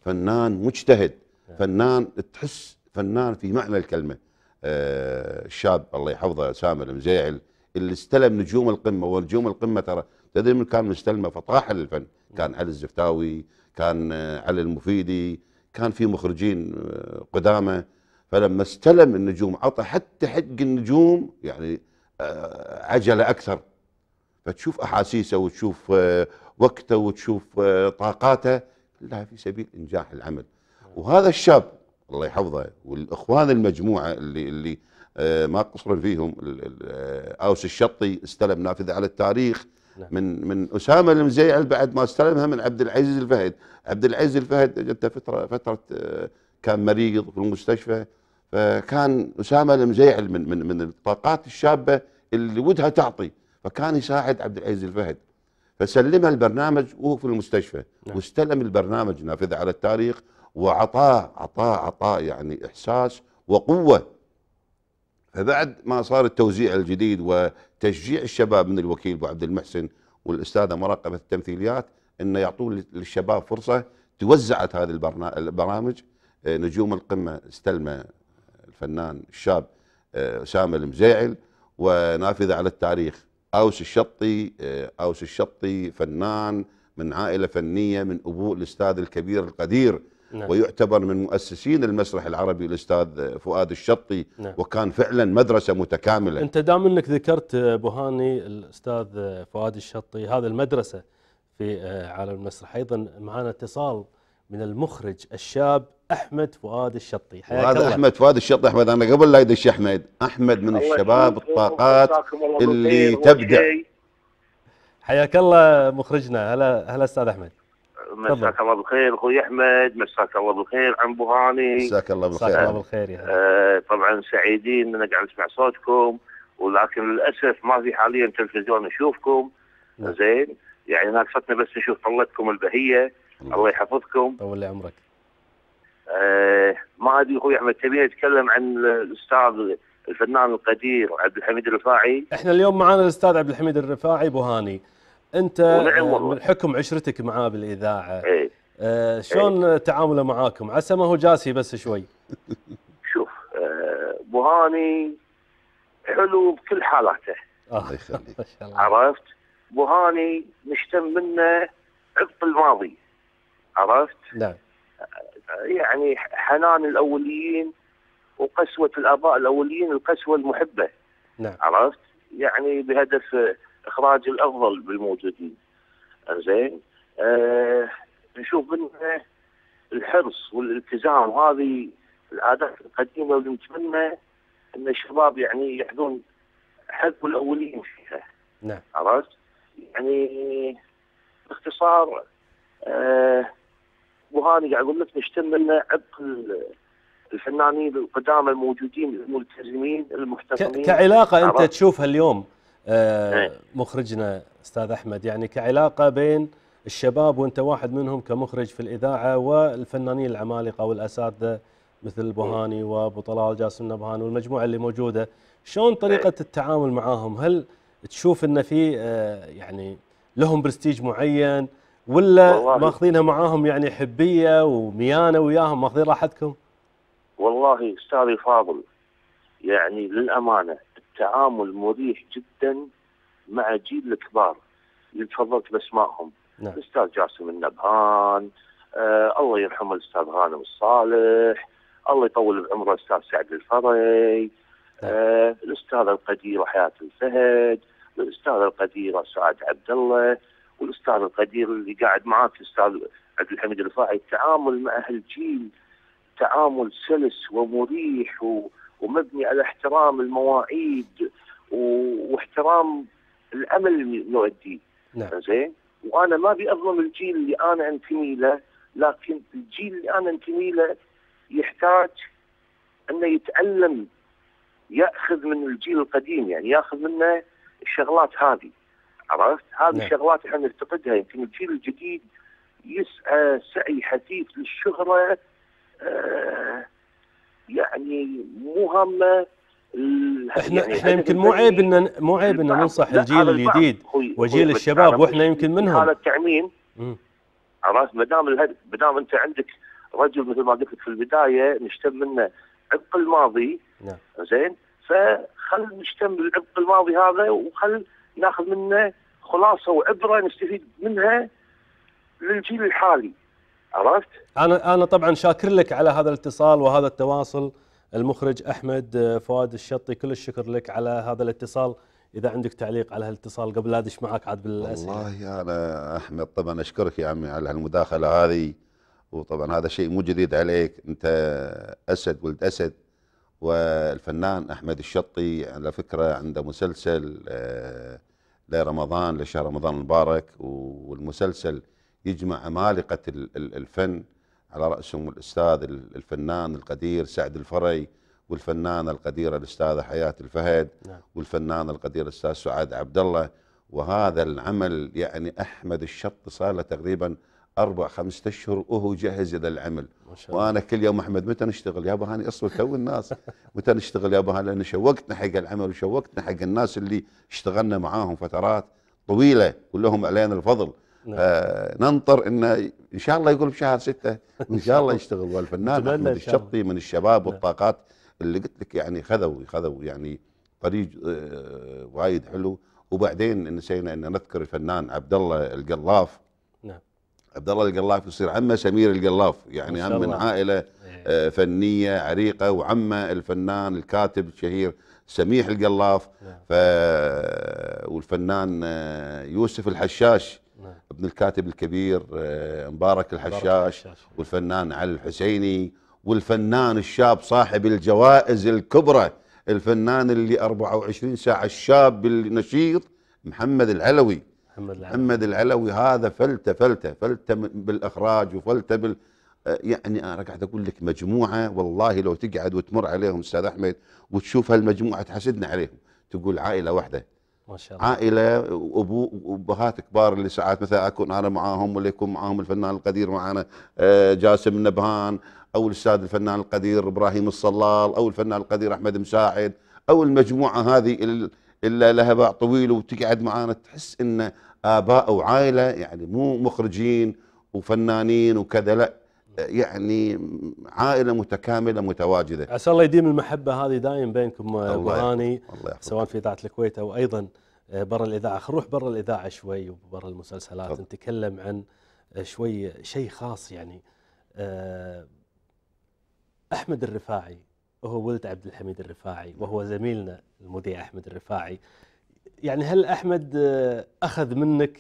فنان مجتهد فنان تحس فنان في معنى الكلمه آه، الشاب الله يحفظه سامر المزيعل اللي استلم نجوم القمه ونجوم القمه ترى تدري من كان مستلمه فطاح للفن كان علي الزفتاوي كان آه، علي المفيدي كان في مخرجين آه، قدامى فلما استلم النجوم عطى حتى حق النجوم يعني عجله اكثر فتشوف احاسيسه وتشوف وقته وتشوف طاقاته كلها في سبيل انجاح العمل وهذا الشاب الله يحفظه والاخوان المجموعه اللي اللي آه، ما قصر فيهم آه، اوس الشطي استلم نافذه على التاريخ نعم. من من اسامه المزيعل بعد ما استلمها من عبد العزيز الفهد، عبد العزيز الفهد جت فتره فتره آه، كان مريض في المستشفى فكان اسامه المزيعل من من من الطاقات الشابه اللي ودها تعطي فكان يساعد عبد العزيز الفهد فسلمها البرنامج وهو في المستشفى نعم. واستلم البرنامج نافذ على التاريخ وعطاه عطاه عطاه يعني احساس وقوه فبعد ما صار التوزيع الجديد وتشجيع الشباب من الوكيل ابو عبد المحسن والاستاذه مراقبه التمثيليات انه يعطون للشباب فرصه توزعت هذه البرامج آه، نجوم القمه استلم آه، الفنان الشاب اسامه آه، المزيعل ونافذه على التاريخ اوس الشطي آه، اوس الشطي فنان من عائله فنيه من ابوه الاستاذ الكبير القدير نعم. ويعتبر من مؤسسين المسرح العربي الاستاذ فؤاد الشطي نعم. وكان فعلا مدرسه متكامله انت دام انك ذكرت آه، ابو هاني الاستاذ آه، فؤاد الشطي هذا المدرسه في عالم المسرح ايضا معنا اتصال من المخرج الشاب احمد فؤاد الشطي حياك الله احمد فؤاد الشطي احمد انا قبل لا يدش احمد احمد من الشباب الطاقات اللي تبدع حياك الله مخرجنا هلا هلا استاذ احمد مساك الله بالخير اخوي احمد مساك الله بالخير عم هاني مساك الله بالخير مساك الله بالخير يا آه طبعا سعيدين ان قاعد نسمع صوتكم ولكن للاسف ما في حاليا تلفزيون نشوفكم نعم. زين يعني ناقصتنا بس نشوف طلتكم البهيه الله, يحفظكم طول لي عمرك آه، ما ادري اخوي احمد تبي نتكلم عن الاستاذ الفنان القدير عبد الحميد الرفاعي احنا اليوم معنا الاستاذ عبد الحميد الرفاعي بوهاني انت نعم من حكم عشرتك معاه بالاذاعه ايه آه شلون ايه تعامله معاكم عسى ما هو جاسي بس شوي شوف آه بوهاني حلو بكل حالاته آه، الله يخليك عرفت بوهاني مشتم منه عقب الماضي عرفت نعم يعني حنان الاوليين وقسوه الاباء الاوليين القسوه المحبه نعم. عرفت يعني بهدف اخراج الافضل بالموجودين زين أه نشوف انه الحرص والالتزام هذه العادات القديمه اللي نتمنى ان الشباب يعني ياخذون حق الاولين فيها نعم عرفت؟ يعني باختصار أه وهاني قاعد اقول لك نشتم منه عبق الفنانين القدامى الموجودين الملتزمين المحترمين كعلاقه انت تشوفها اليوم آه إيه. مخرجنا استاذ احمد يعني كعلاقه بين الشباب وانت واحد منهم كمخرج في الاذاعه والفنانين العمالقه والاساتذه مثل بوهاني إيه. وابو طلال جاسم نبهان والمجموعه اللي موجوده شلون طريقه إيه. التعامل معاهم هل تشوف ان في آه، يعني لهم برستيج معين ولا ماخذينها معاهم يعني حبيه وميانه وياهم ماخذين راحتكم؟ والله استاذي فاضل يعني للامانه التعامل مريح جدا مع جيل الكبار اللي تفضلت باسمائهم نعم. الاستاذ جاسم النبهان آه الله يرحم الاستاذ غانم الصالح الله يطول بعمره الاستاذ سعد الفري نعم. آه الاستاذه القديره حياه الفهد الاستاذه القديره سعاد عبد الله والاستاذ القدير اللي قاعد معاك الاستاذ عبد الحميد الرفاعي التعامل مع هالجيل تعامل سلس ومريح و... ومبني على احترام المواعيد و... واحترام العمل اللي نؤديه نعم. زين وانا ما ابي اظلم الجيل اللي انا انتمي له لكن الجيل اللي انا انتمي له يحتاج انه يتعلم ياخذ من الجيل القديم يعني ياخذ منه الشغلات هذه عرفت؟ هذه نعم. الشغلات احنا نفتقدها يمكن الجيل الجديد يسعى سعي حثيث للشهره آه، يعني مو هامه احنا يعني احنا يمكن مو عيب ان مو عيب ان ننصح الجيل الجديد وجيل الشباب واحنا يمكن منهم هذا التعميم عرفت ما دام ما دام انت عندك رجل مثل ما قلت لك في البدايه نشتم منه عبق الماضي نعم زين فخل نشتم العبق الماضي هذا وخل ناخذ منه خلاصه وعبره نستفيد منها للجيل الحالي عرفت؟ انا انا طبعا شاكر لك على هذا الاتصال وهذا التواصل المخرج احمد آه، فؤاد الشطي كل الشكر لك على هذا الاتصال اذا عندك تعليق على هالاتصال قبل لا ادش معك عاد بالاسئله والله انا احمد طبعا اشكرك يا عمي على هالمداخله هذه وطبعا هذا شيء مو جديد عليك انت اسد ولد اسد والفنان احمد الشطي على فكره عنده مسلسل آه لرمضان لشهر رمضان المبارك والمسلسل يجمع عمالقة الفن على رأسهم الأستاذ الفنان القدير سعد الفري والفنانة القديرة الأستاذة حياة الفهد نعم. والفنانة القديرة الأستاذ سعاد عبد الله وهذا العمل يعني أحمد الشط صار له تقريبا اربع خمسة اشهر وهو جهز هذا العمل ما شاء الله. وانا كل يوم احمد متى نشتغل يابا هاني اصبر تو الناس متى نشتغل يابا هاني لان شوقتنا حق العمل وشوقتنا حق الناس اللي اشتغلنا معاهم فترات طويله كلهم علينا الفضل نعم. آه، ننطر انه ان شاء الله يقول بشهر ستة ان شاء الله يشتغل والفنان احمد الشطي من الشباب نعم. والطاقات اللي قلت لك يعني خذوا خذوا يعني طريق آه، وايد حلو وبعدين نسينا ان نذكر الفنان عبد الله القلاف عبد الله القلاف يصير عمه سمير القلاف يعني هم من عائله إيه. آه، فنيه عريقه وعمه الفنان الكاتب الشهير سميح القلاف نعم. ف... والفنان آه، يوسف الحشاش نعم. ابن الكاتب الكبير آه، مبارك الحشاش, مبارك الحشاش. والفنان علي الحسيني والفنان الشاب صاحب الجوائز الكبرى الفنان اللي 24 ساعه الشاب النشيط محمد العلوي محمد العلوي محمد العلوي هذا فلتة فلتة فلتة بالإخراج وفلتة بال آه، يعني أنا قاعد أقول لك مجموعة والله لو تقعد وتمر عليهم أستاذ أحمد وتشوف هالمجموعة تحسدنا عليهم تقول عائلة واحدة ما شاء الله عائلة وأبو وأبهات كبار اللي ساعات مثلا أكون أنا معاهم ولا يكون معاهم الفنان القدير معانا آه، جاسم النبهان أو الأستاذ الفنان القدير إبراهيم الصلال أو الفنان القدير أحمد مساعد أو المجموعة هذه اللي لها باع طويل وتقعد معانا تحس انه اباء وعائله يعني مو مخرجين وفنانين وكذا لا يعني عائله متكامله متواجده عسى الله يديم المحبه هذه دايم بينكم آه، ابو سواء في اذاعه الكويت او ايضا آه، برا الاذاعه خلينا نروح برا الاذاعه شوي وبرا المسلسلات طب. نتكلم عن آه، شوي شيء خاص يعني احمد الرفاعي هو ولد عبد الحميد الرفاعي وهو زميلنا المذيع احمد الرفاعي يعني هل احمد آه، اخذ منك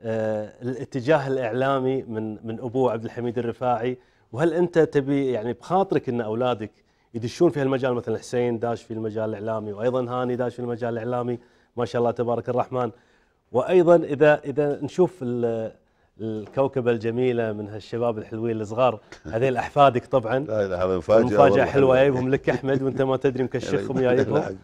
آه، الاتجاه الاعلامي من من ابوه عبد الحميد الرفاعي وهل انت تبي يعني بخاطرك ان اولادك يدشون في هالمجال مثلا حسين داش في المجال الاعلامي وايضا هاني داش في المجال الاعلامي ما شاء الله تبارك الرحمن وايضا اذا اذا نشوف الكوكبه الجميله من هالشباب الحلوين الصغار هذيل احفادك طبعا لا هذا مفاجاه مفاجاه حلوه جايبهم لك احمد وانت ما تدري مكشخهم جايبهم يعني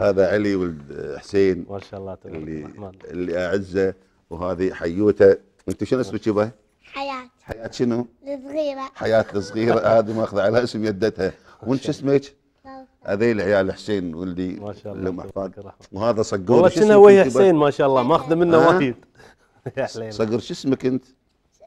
هذا علي ولد حسين ما شاء الله تبارك اللي اللي اعزه وهذه حيوته انت شنو اسمك يبا؟ حياة حياة شنو؟ الصغيرة حياة الصغيرة هذه ماخذه على اسم يدتها وانت شو اسمك؟ هذيل عيال حسين ولدي ما شاء الله احفاد وهذا صقور والله شنو ويا حسين ما شاء الله ماخذه منه وايد يا صقر شو اسمك انت؟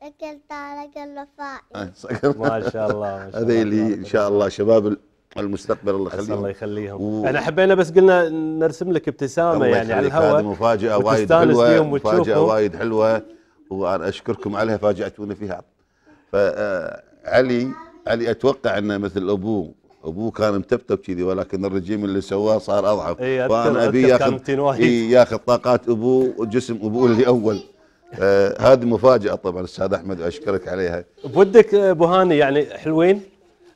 اكل طارق الوفائي آه، ما شاء الله هذيل ان شاء الله شباب المستقبل الله يخليهم الله يخليهم و... انا حبينا بس قلنا نرسم لك ابتسامه يعني على الهواء هذه مفاجاه وايد حلوه مفاجاه وايد حلوه وانا اشكركم عليها فاجاتونا فيها فعلي آه، علي اتوقع انه مثل ابوه ابوه كان متبتب كذي ولكن الرجيم اللي سواه صار اضعف إيه فانا ابي ياخذ إيه، ياخذ طاقات ابوه وجسم ابوه اللي اول هذه مفاجاه طبعا استاذ احمد واشكرك عليها بودك ابو آه، هاني يعني حلوين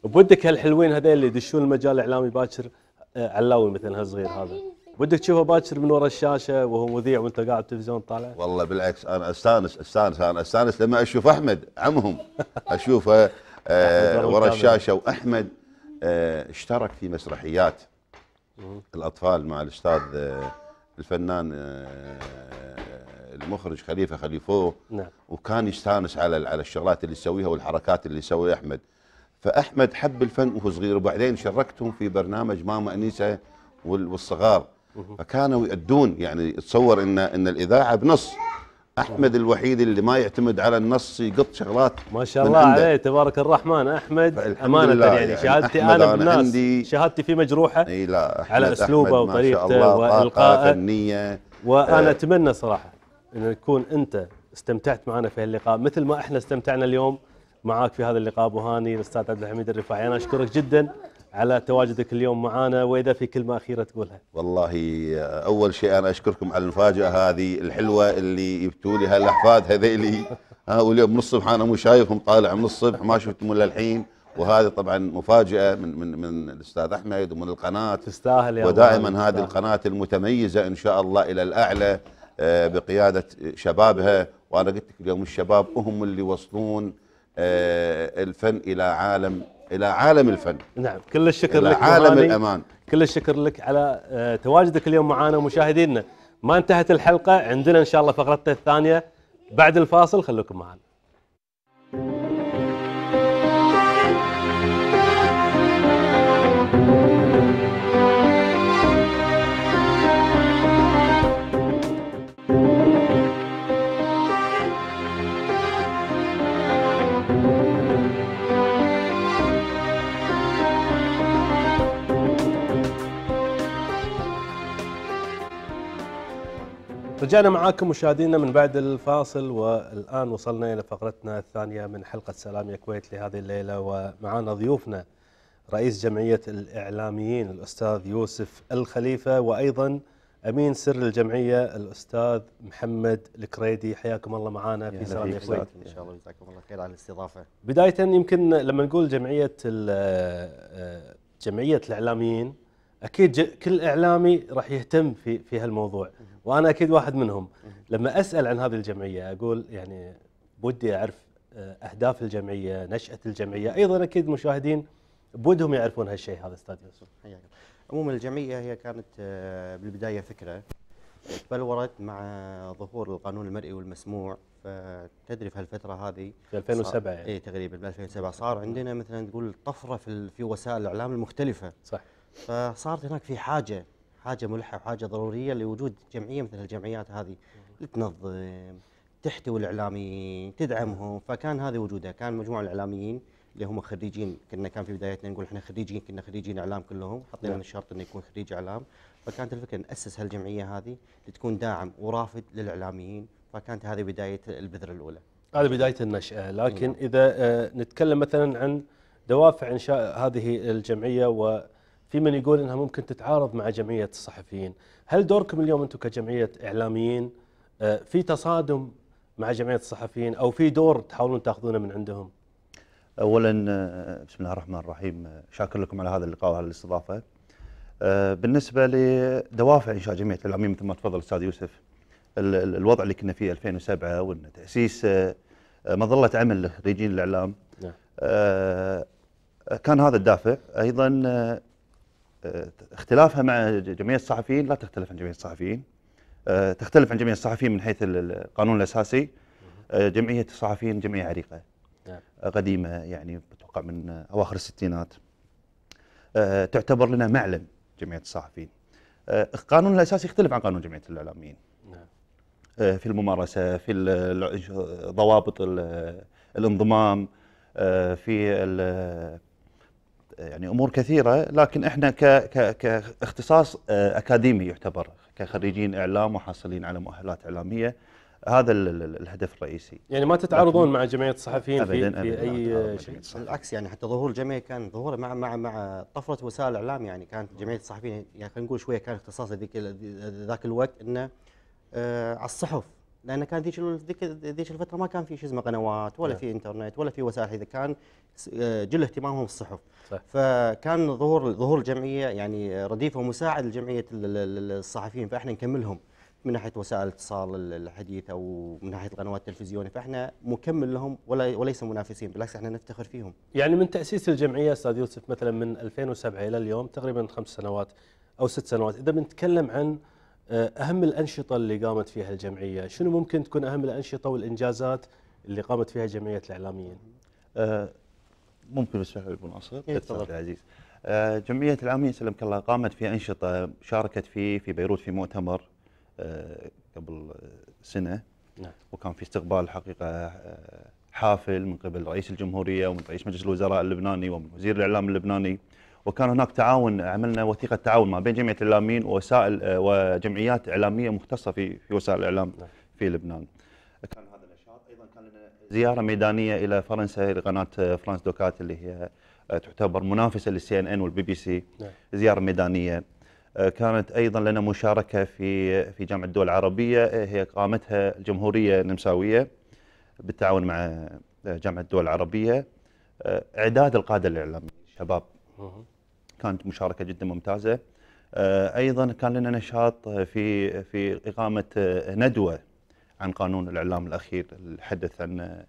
بودك هالحلوين هذين اللي يدشون المجال الاعلامي باكر آه، علاوي مثل هالصغير هذا ودك تشوفه باكر من ورا الشاشه وهو مذيع وانت قاعد بالتلفزيون طالع والله بالعكس انا استانس استانس انا استانس لما اشوف احمد عمهم اشوفه آه ورا الشاشه واحمد آه اشترك في مسرحيات الاطفال مع الاستاذ آه الفنان آه، المخرج خليفه خليفوه نعم. وكان يستانس على على الشغلات اللي يسويها والحركات اللي يسويها احمد فاحمد حب الفن وهو صغير وبعدين شركتهم في برنامج ماما انيسه والصغار فكانوا يؤدون يعني تصور ان ان الاذاعه بنص احمد الوحيد اللي ما يعتمد على النص يقط شغلات ما شاء الله عليه تبارك الرحمن احمد امانه يعني لله يعني شهادتي انا بالناس عندي شهادتي في مجروحه اي لا على اسلوبه وطريقته والقائه فنيه وانا آه. اتمنى صراحه ان يكون انت استمتعت معنا في هاللقاء مثل ما احنا استمتعنا اليوم معاك في هذا اللقاء ابو هاني الاستاذ عبد الحميد الرفاعي انا اشكرك جدا على تواجدك اليوم معنا واذا في كلمه اخيره تقولها. والله اول شيء انا اشكركم على المفاجاه هذه الحلوه اللي جبتوا لي هالاحفاد هذيلي ها واليوم من الصبح انا مو شايفهم طالع من الصبح ما شفتهم الا الحين وهذه طبعا مفاجاه من من من الاستاذ احمد ومن القناه تستاهل يا ودائما هذه القناه المتميزه ان شاء الله الى الاعلى آه، بقياده شبابها وانا قلت لك اليوم الشباب هم اللي يوصلون آه، الفن الى عالم الى عالم الفن نعم كل الشكر إلى لك عالم الامان كل الشكر لك على آه، تواجدك اليوم معنا ومشاهدينا ما انتهت الحلقه عندنا ان شاء الله فقرتنا الثانيه بعد الفاصل خليكم معنا رجعنا معاكم مشاهدينا من بعد الفاصل والآن وصلنا إلى فقرتنا الثانية من حلقة سلام يا كويت لهذه الليلة ومعانا ضيوفنا رئيس جمعية الإعلاميين الأستاذ يوسف الخليفة وأيضا أمين سر الجمعية الأستاذ محمد الكريدي حياكم الله معنا في سلام يا كويت إن شاء الله جزاكم الله خير على الاستضافة بداية يمكن لما نقول جمعية آه، جمعية الإعلاميين أكيد كل إعلامي راح يهتم في في هالموضوع وانا اكيد واحد منهم لما اسال عن هذه الجمعيه اقول يعني بودي اعرف آه، اهداف الجمعيه نشاه الجمعيه ايضا اكيد المشاهدين بودهم يعرفون هالشيء هذا استاذ يوسف حياك عموما الجمعيه هي كانت آه، بالبدايه فكره تبلورت مع ظهور القانون المرئي والمسموع فتدري في هالفتره هذه في 2007 يعني اي تقريبا 2007 صار عندنا مثلا تقول طفره في في وسائل الاعلام المختلفه صح فصارت هناك في حاجه حاجه ملحه وحاجه ضروريه لوجود جمعيه مثل الجمعيات هذه لتنظم تحتوي الاعلاميين تدعمهم فكان هذا وجودها كان مجموعه الاعلاميين اللي هم خريجين كنا كان في بدايتنا نقول احنا خريجين كنا خريجين اعلام كلهم حطينا نعم. الشرط انه يكون خريج اعلام فكانت الفكره ناسس هالجمعيه هذه لتكون داعم ورافد للاعلاميين فكانت هذه بدايه البذره الاولى هذه بدايه النشاه لكن نعم. اذا آه، نتكلم مثلا عن دوافع انشاء هذه الجمعيه و في من يقول انها ممكن تتعارض مع جمعيه الصحفيين، هل دوركم اليوم انتم كجمعيه اعلاميين آه، في تصادم مع جمعيه الصحفيين او في دور تحاولون تاخذونه من عندهم؟ اولا آه، بسم الله الرحمن الرحيم آه، شاكر لكم على هذا اللقاء وعلى الاستضافه. بالنسبه لدوافع انشاء جمعيه الاعلاميين مثل ما تفضل استاذ يوسف الوضع اللي كنا فيه 2007 وان تاسيس مظله عمل لخريجين الاعلام نعم. كان هذا الدافع ايضا آه، اختلافها مع جمعيه الصحفيين لا تختلف عن جمعيه الصحفيين آه، تختلف عن جمعيه الصحفيين من حيث القانون الاساسي آه، جمعيه الصحفيين جمعيه عريقه نعم. قديمه يعني بتوقع من اواخر الستينات تعتبر لنا معلم جمعيه الصحفيين القانون الاساسي يختلف عن قانون جمعيه الاعلاميين نعم. في الممارسه في ضوابط الانضمام في يعني امور كثيره لكن احنا ك ك كاختصاص آه، اكاديمي يعتبر كخريجين اعلام وحاصلين على مؤهلات اعلاميه هذا الهدف الرئيسي يعني ما تتعارضون مع جمعيه الصحفيين أبداً في, أبداً اي شيء بالعكس يعني حتى ظهور الجمعيه كان ظهوره مع مع مع طفره وسائل الاعلام يعني كانت جمعيه الصحفيين يعني خلينا نقول شويه كان اختصاص ذيك ذاك الوقت انه آه على الصحف لان كان ذيك ذيك الفتره ما كان في شيء اسمه قنوات ولا نعم. في انترنت ولا في وسائل اذا كان آه، جل اهتمامهم الصحف فكان ظهور ظهور الجمعيه يعني رديف ومساعد لجمعيه الصحفيين فاحنا نكملهم من ناحيه وسائل الاتصال الحديثه ومن ناحيه القنوات التلفزيونيه فاحنا مكمل لهم ولا وليس منافسين بالعكس احنا نفتخر فيهم. يعني من تاسيس الجمعيه استاذ يوسف مثلا من 2007 الى اليوم تقريبا خمس سنوات او ست سنوات، اذا بنتكلم عن آه، اهم الانشطه اللي قامت فيها الجمعيه، شنو ممكن تكون اهم الانشطه والانجازات اللي قامت فيها جمعيه الاعلاميين؟ آه، ممكن ممكن استاذ ابو ناصر إيه، تفضل العزيز. آه، جمعيه الاعلاميين سلمك الله قامت في انشطه شاركت فيه في بيروت في مؤتمر قبل سنه نعم. وكان في استقبال حقيقه حافل من قبل رئيس الجمهوريه ومن رئيس مجلس الوزراء اللبناني ومن وزير الاعلام اللبناني وكان هناك تعاون عملنا وثيقه تعاون ما بين جمعيه الاعلاميين ووسائل آه، وجمعيات اعلاميه مختصه في في وسائل الاعلام نعم. في لبنان. كان هذا النشاط ايضا كان لنا زياره ميدانيه الى فرنسا لقناه آه، فرانس دوكات اللي هي آه، تعتبر منافسه للسي ان ان والبي بي سي زياره ميدانيه كانت ايضا لنا مشاركه في في جامعه الدول العربيه هي قامتها الجمهوريه النمساويه بالتعاون مع جامعه الدول العربيه اعداد القاده الاعلاميين الشباب كانت مشاركه جدا ممتازه آه، ايضا كان لنا نشاط في في اقامه ندوه عن قانون الاعلام الاخير اللي حدث عن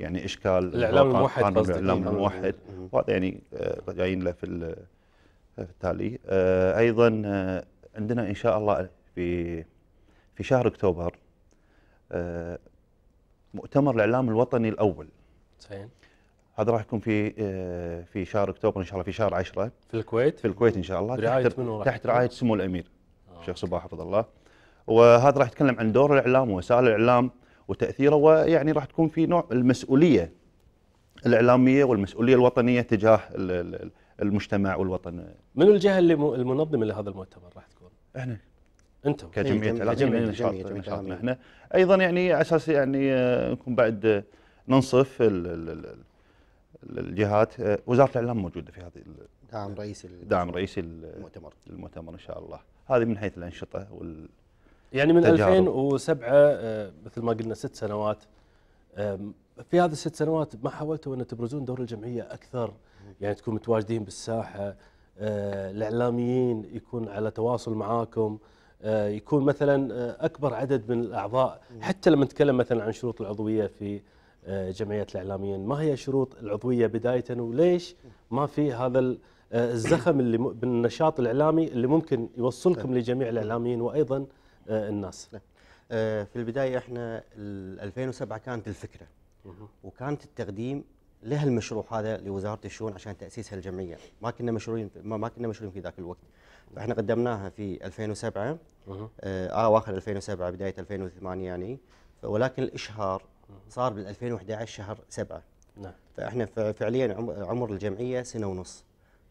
يعني اشكال الاعلام الموحد قانون الاعلام الموحد وهذا يعني آه، جايين له في التالي آه، ايضا عندنا ان شاء الله في في شهر اكتوبر مؤتمر الاعلام الوطني الاول صحيح هذا راح يكون في آه، في شهر اكتوبر ان شاء الله في شهر 10 في الكويت في الكويت ان شاء الله تحت منه تحت رعايه سمو الامير آه. الشيخ صباح حفظه الله وهذا راح يتكلم عن دور الاعلام ووسائل الاعلام وتاثيره ويعني راح تكون في نوع المسؤوليه الاعلاميه والمسؤوليه الوطنيه تجاه المجتمع والوطن من الجهه اللي المنظمه لهذا المؤتمر راح تكون؟ احنا انتم كجمعيه إيه، الاعلام نشاطنا احنا ايضا يعني على اساس يعني آه، نكون بعد آه، ننصف الجهات آه، وزاره الاعلام موجوده في هذه دعم رئيسي دعم رئيسي المؤتمر المؤتمر ان شاء الله هذه من حيث الانشطه وال يعني من 2007 آه، مثل ما قلنا ست سنوات في هذه الست سنوات ما حاولتوا ان تبرزون دور الجمعيه اكثر يعني تكون متواجدين بالساحه آه، الاعلاميين يكون على تواصل معاكم يكون مثلا اكبر عدد من الاعضاء حتى لما نتكلم مثلا عن شروط العضويه في آه، جمعيات الاعلاميين ما هي شروط العضويه بدايه وليش ما في هذا آه، الزخم اللي بالنشاط الاعلامي اللي ممكن يوصلكم نعم. لجميع الاعلاميين وايضا آه، الناس نعم. في البدايه احنا 2007 كانت الفكره وكانت التقديم لها المشروع هذا لوزاره الشؤون عشان تاسيس هالجمعيه ما كنا مشروعين ما كنا مشروعين في ذاك الوقت فاحنا قدمناها في 2007 اواخر 2007 بدايه 2008 يعني ولكن الاشهار صار بال 2011 شهر 7 نعم فاحنا فعليا عمر الجمعيه سنه ونص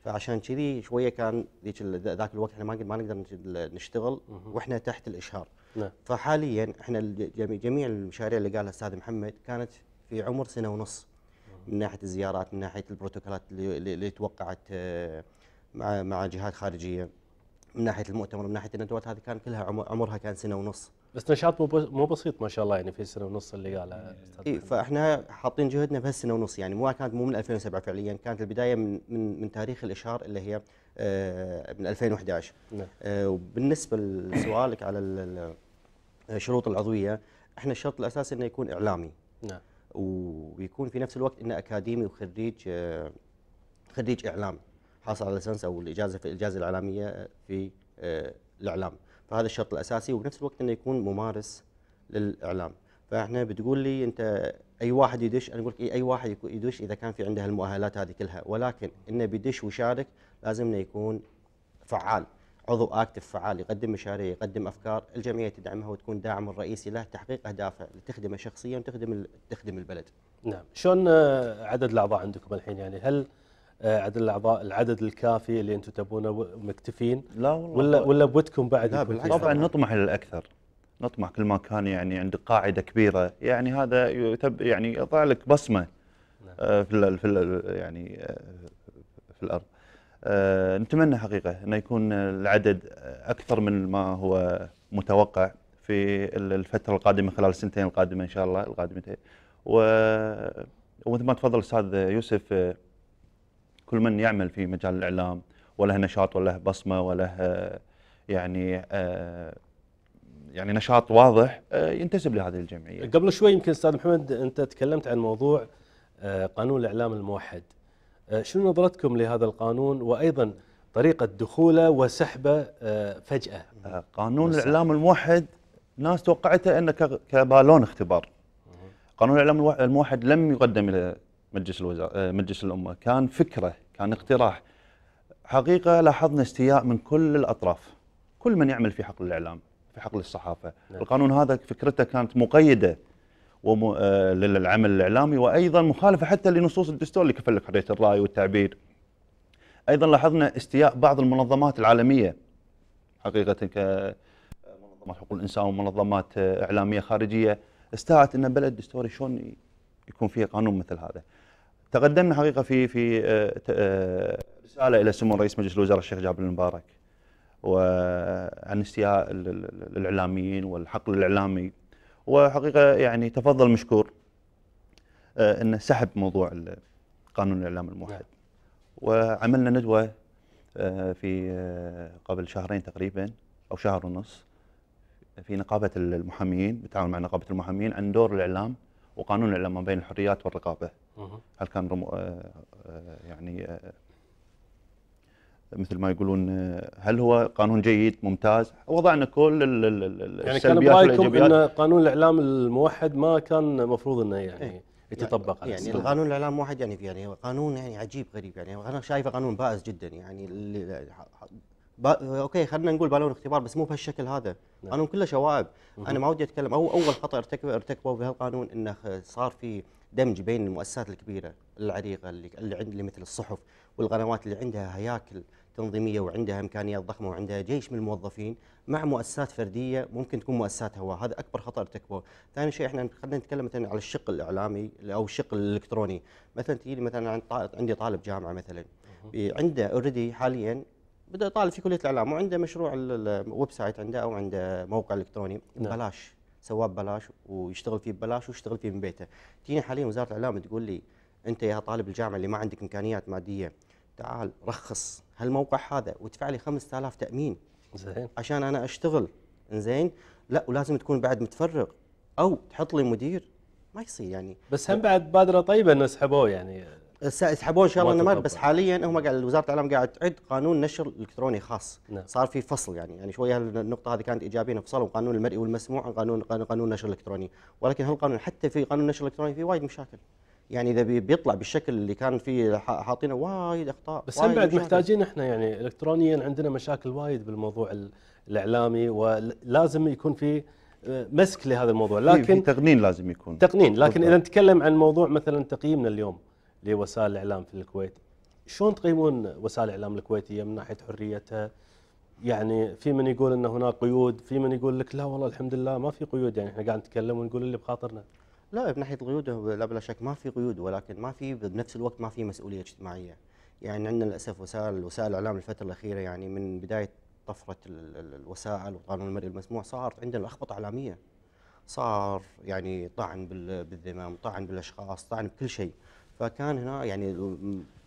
فعشان كذي شويه كان ذيك ذاك الوقت احنا ما ما نقدر نشتغل واحنا تحت الاشهار نعم فحاليا احنا جميع المشاريع اللي قالها الاستاذ محمد كانت في عمر سنه ونص من ناحيه الزيارات من ناحيه البروتوكولات اللي, اللي توقعت آه، مع مع جهات خارجيه من ناحيه المؤتمر من ناحيه الندوات هذه كان كلها عمرها كان سنه ونص بس نشاط مو مو بسيط ما شاء الله يعني في السنه ونص اللي قاله اي فاحنا حاطين جهدنا في هالسنه ونص يعني مو كانت مو من 2007 فعليا كانت البدايه من من, من تاريخ الاشهار اللي هي آه، من 2011 نعم. آه، وبالنسبه لسؤالك على شروط العضويه احنا الشرط الاساسي انه يكون اعلامي نعم ويكون في نفس الوقت انه اكاديمي وخريج آه، خريج اعلام حاصل على الليسنس او الاجازه في الاجازه الاعلاميه آه، في آه، الاعلام فهذا الشرط الاساسي وبنفس الوقت انه يكون ممارس للاعلام فاحنا بتقول لي انت اي واحد يدش انا اقول لك إيه، اي واحد يدش اذا كان في عنده المؤهلات هذه كلها ولكن انه بيدش ويشارك لازم انه يكون فعال عضو اكتف فعال يقدم مشاريع يقدم افكار الجمعيه تدعمها وتكون داعم الرئيسي له تحقيق اهدافه لتخدمه شخصيا وتخدم تخدم البلد. نعم، شلون آه، عدد الاعضاء عندكم الحين يعني هل آه، عدد الاعضاء العدد الكافي اللي انتم تبونه مكتفين لا والله ولا ولا بودكم بعد لا بالعكس طبعا نطمح الى الاكثر نطمح كل ما كان يعني عندك قاعده كبيره يعني هذا يعني يضع لك بصمه آه، نعم. في الـ في الـ يعني آه، في الارض نتمنى حقيقه انه يكون العدد اكثر من ما هو متوقع في الفتره القادمه خلال السنتين القادمه ان شاء الله القادمتين ومثل ما تفضل الاستاذ يوسف كل من يعمل في مجال الإعلام وله نشاط وله بصمة وله آه، يعني آه، يعني نشاط واضح آه، ينتسب لهذه الجمعية قبل شوي يمكن أستاذ محمد أنت تكلمت عن موضوع قانون الإعلام الموحد شنو نظرتكم لهذا القانون وأيضا طريقة دخوله وسحبه فجأة قانون وسحب. الإعلام الموحد ناس توقعته أنه كبالون اختبار قانون الإعلام الموحد لم يقدم إلى مجلس الوزراء آه، مجلس الامه كان فكره كان اقتراح حقيقه لاحظنا استياء من كل الاطراف كل من يعمل في حقل الاعلام في حقل الصحافه نعم. القانون هذا فكرته كانت مقيده وم... آه، للعمل الاعلامي وايضا مخالفه حتى لنصوص الدستور اللي كفلك حريه الراي والتعبير ايضا لاحظنا استياء بعض المنظمات العالميه حقيقه ك منظمات حقوق الانسان ومنظمات اعلاميه خارجيه استاءت ان بلد دستوري شلون يكون فيه قانون مثل هذا تقدمنا حقيقه في في آه، آه، رساله الى سمو رئيس مجلس الوزراء الشيخ جابر المبارك وعن استياء الاعلاميين والحقل الاعلامي وحقيقه يعني تفضل مشكور آه، انه سحب موضوع قانون الاعلام الموحد وعملنا ندوه في قبل شهرين تقريبا او شهر ونص في نقابه المحاميين بالتعاون مع نقابه المحامين عن دور الاعلام وقانون الاعلام ما بين الحريات والرقابه هل كان رمو آه، آه، يعني آه، مثل ما يقولون هل هو قانون جيد ممتاز وضعنا كل يعني كان برايكم ان قانون الاعلام الموحد ما كان مفروض انه يعني إيه. يتطبق يعني, يعني القانون الاعلام الموحد يعني يعني قانون يعني عجيب غريب يعني انا شايفه قانون بائس جدا يعني با اوكي خلينا نقول بالون اختبار بس مو بهالشكل هذا نعم. قانون كله شوائب انا ما ودي اتكلم او اول خطا ارتكبه ارتكبه بهالقانون انه صار في دمج بين المؤسسات الكبيره العريقه اللي, اللي عند مثل الصحف والقنوات اللي عندها هياكل تنظيميه وعندها امكانيات ضخمه وعندها جيش من الموظفين مع مؤسسات فرديه ممكن تكون مؤسسات هواء هذا اكبر خطر ارتكبه، ثاني شيء احنا خلينا نتكلم مثلا على الشق الاعلامي او الشق الالكتروني مثلا تجيني مثلا عندي طالب جامعه مثلا عنده اوريدي حاليا بدا طالب في كليه الاعلام وعنده مشروع الويب سايت عنده او عنده موقع الكتروني نعم. ببلاش سواه ببلاش ويشتغل فيه ببلاش ويشتغل فيه من بيته تيني حاليا وزاره الاعلام تقول لي انت يا طالب الجامعه اللي ما عندك امكانيات ماديه تعال رخص هالموقع هذا وادفع لي 5000 تامين زين عشان انا اشتغل زين لا ولازم تكون بعد متفرغ او تحط لي مدير ما يصير يعني بس هم بعد بادره طيبه انه سحبوه يعني سيسحبون ان شاء الله النماذج بس حاليا هم قاعد وزاره الاعلام قاعد تعد قانون نشر الكتروني خاص نعم. صار في فصل يعني يعني شويه النقطه هذه كانت ايجابيه فصلوا قانون المرئي والمسموع عن قانون قانون النشر الالكتروني ولكن هالقانون حتى في قانون النشر الالكتروني في وايد مشاكل يعني اذا بيطلع بالشكل اللي كان فيه حاطينه وايد اخطاء بس هم بعد محتاجين احنا يعني الكترونيا عندنا مشاكل وايد بالموضوع الاعلامي ولازم يكون في آه، مسك لهذا الموضوع لكن في تقنين لازم يكون تقنين لكن اذا نتكلم عن موضوع مثلا تقييمنا اليوم لوسائل الاعلام في الكويت شلون تقيمون وسائل الاعلام الكويتيه من ناحيه حريتها يعني في من يقول ان هناك قيود في من يقول لك لا والله الحمد لله ما في قيود يعني احنا قاعد نتكلم ونقول اللي بخاطرنا لا من ناحيه القيود لا بلا شك ما في قيود ولكن ما في بنفس الوقت ما في مسؤوليه اجتماعيه يعني عندنا للاسف وسائل وسائل الاعلام الفتره الاخيره يعني من بدايه طفره الوسائل والقانون المرئي المسموع صار عندنا لخبطه اعلاميه صار يعني طعن بالذمم طعن بالاشخاص طعن بكل شيء فكان هنا يعني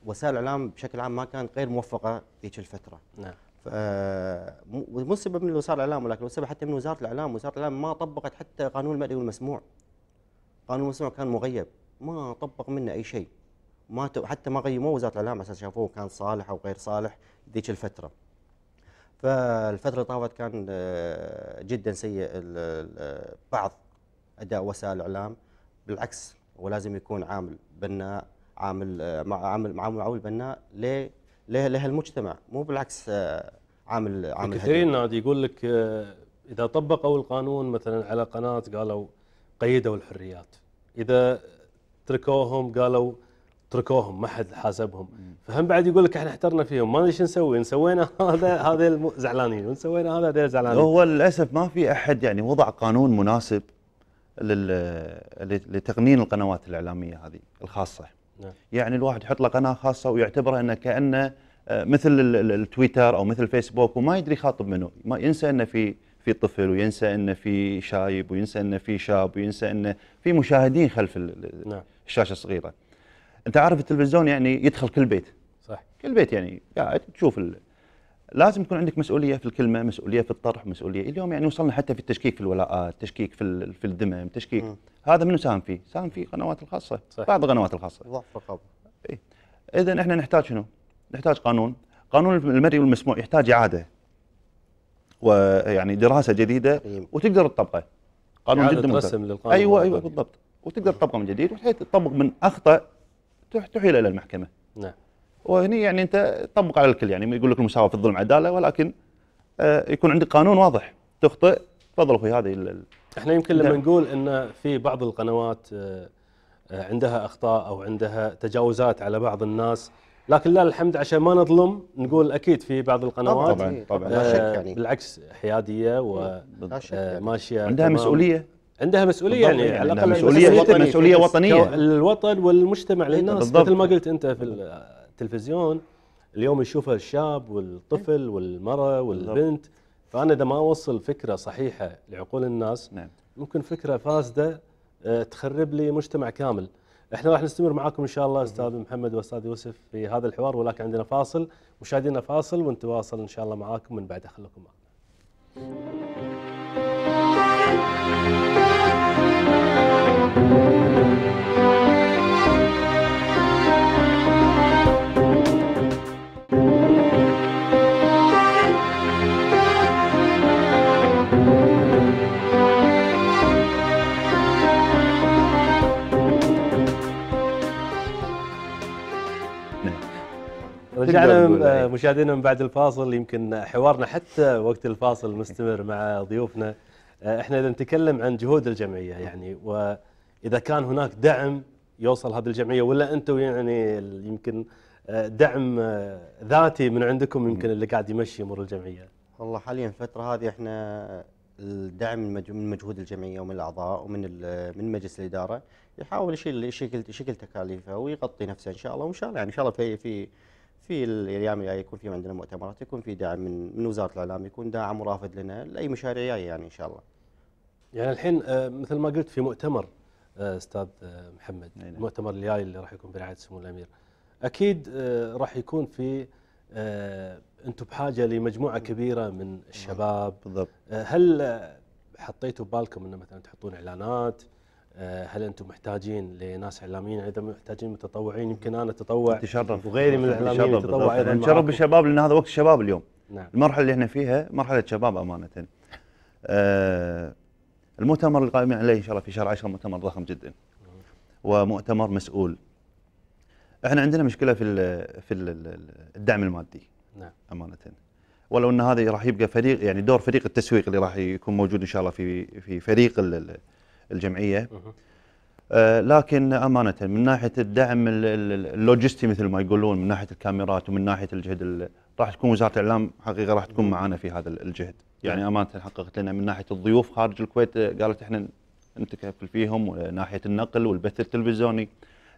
وسائل الاعلام بشكل عام ما كانت غير موفقه ذيك الفتره نعم مو سبب من وسائل الاعلام ولكن السبب حتى من وزاره الاعلام، وزاره الاعلام ما طبقت حتى قانون المرئي والمسموع. قانون المسموع كان مغيب، ما طبق منه اي شيء. ما حتى ما قيموه وزاره الاعلام على اساس شافوه كان صالح او غير صالح ذيك الفتره. فالفتره اللي طافت كان آه، جدا سيء آه، بعض اداء وسائل الاعلام بالعكس ولازم يكون عامل بناء عامل آه، عامل معامل بناء ليه المجتمع مو بالعكس آه، عامل عامل كثيرين نادي يقول لك آه، اذا طبقوا القانون مثلا على قناه قالوا قيدوا الحريات اذا تركوهم قالوا تركوهم ما حد حاسبهم فهم بعد يقول لك احنا احترنا فيهم ما ادري شو نسوي ان سوينا هذا هذا زعلانين وان سوينا هذا زعلانين هو للاسف ما في احد يعني وضع قانون مناسب لتقنين القنوات الاعلاميه هذه الخاصه نعم. يعني الواحد يحط له قناه خاصه ويعتبرها انه كانه آه، مثل التويتر او مثل الفيسبوك وما يدري خاطب منه ما ينسى انه في في طفل وينسى انه في شايب وينسى انه في شاب وينسى انه في مشاهدين خلف نعم. الشاشه الصغيره انت عارف التلفزيون يعني يدخل كل بيت صح كل بيت يعني قاعد تشوف لازم تكون عندك مسؤوليه في الكلمه مسؤوليه في الطرح مسؤوليه اليوم يعني وصلنا حتى في التشكيك في الولاءات تشكيك في في الذمم تشكيك م. هذا منو ساهم فيه ساهم فيه القنوات الخاصه صحيح. بعض القنوات الخاصه ضعف رقابه إيه؟ اذا احنا نحتاج شنو نحتاج قانون قانون المرئي والمسموع يحتاج اعاده ويعني دراسه جديده وتقدر تطبقه قانون جدا ممتاز ايوه ايوه بالضبط وتقدر تطبقه من جديد بحيث تطبق من اخطا تحيل الى المحكمه نعم وهني يعني انت طبق على الكل يعني يقول لك المساواه في الظلم عداله ولكن آه، يكون عندك قانون واضح تخطئ تفضل في هذه احنا يمكن لما نعم. نقول ان في بعض القنوات آه، آه، عندها اخطاء او عندها تجاوزات على بعض الناس لكن لا الحمد عشان ما نظلم نقول اكيد في بعض القنوات طبعا طبعا يعني. لا آه شك يعني بالعكس حياديه وماشيه عندها مسؤوليه عندها مسؤوليه يعني, يعني على الاقل مسؤوليه وطنيه, مسؤولية وطنية الوطن والمجتمع للناس مثل ما قلت انت في التلفزيون اليوم يشوفها الشاب والطفل نعم. والمراه والبنت فانا اذا ما اوصل فكره صحيحه لعقول الناس نعم. ممكن فكره فاسده آه، تخرب لي مجتمع كامل احنا راح نستمر معاكم ان شاء الله استاذ محمد واستاذ يوسف في هذا الحوار ولكن عندنا فاصل مشاهدينا فاصل ونتواصل ان شاء الله معاكم من بعد خليكم معنا رجعنا نعم، آه، إيه. مشاهدينا من بعد الفاصل يمكن حوارنا حتى وقت الفاصل مستمر مع ضيوفنا آه، احنا اذا نتكلم عن جهود الجمعيه يعني واذا كان هناك دعم يوصل هذه الجمعيه ولا انتم يعني يمكن آه، دعم ذاتي من عندكم يمكن اللي قاعد يمشي امور الجمعيه. والله حاليا الفتره هذه احنا الدعم من مجهود الجمعيه ومن الاعضاء ومن من مجلس الاداره يحاول يشيل شكل تكاليفه ويغطي نفسه ان شاء الله وان شاء الله يعني ان شاء الله في في في الايام الجايه يعني يكون في عندنا مؤتمرات يكون في دعم من من وزاره الاعلام يكون داعم مرافد لنا لاي مشاريع جايه يعني ان شاء الله. يعني الحين آه، مثل ما قلت في مؤتمر آه، استاذ آه، محمد نعم. المؤتمر الجاي اللي راح يكون برعايه سمو الامير اكيد راح يكون في انتم بحاجه لمجموعه كبيره من الشباب بالضبط هل حطيتوا بالكم انه مثلا تحطون اعلانات آه، هل انتم محتاجين لناس اعلاميين اذا محتاجين متطوعين يمكن انا اتطوع تشرف وغيري من الاعلاميين يتطوع ايضا نتشرف يعني بالشباب لان هذا وقت الشباب اليوم نعم. المرحله اللي احنا فيها مرحله شباب امانه آه المؤتمر القائم عليه ان شاء الله في شهر 10 مؤتمر ضخم جدا نعم. ومؤتمر مسؤول احنا عندنا مشكله في الـ في الـ الدعم المادي نعم امانه ولو ان هذا راح يبقى فريق يعني دور فريق التسويق اللي راح يكون موجود ان شاء الله في في فريق الجمعيه آه، لكن امانه من ناحيه الدعم اللوجستي مثل ما يقولون من ناحيه الكاميرات ومن ناحيه الجهد راح تكون وزاره الاعلام حقيقه راح تكون معنا في هذا الجهد طيب. يعني امانه حققت لنا من ناحيه الضيوف خارج الكويت آه، قالت احنا نتكفل فيهم ناحيه النقل والبث التلفزيوني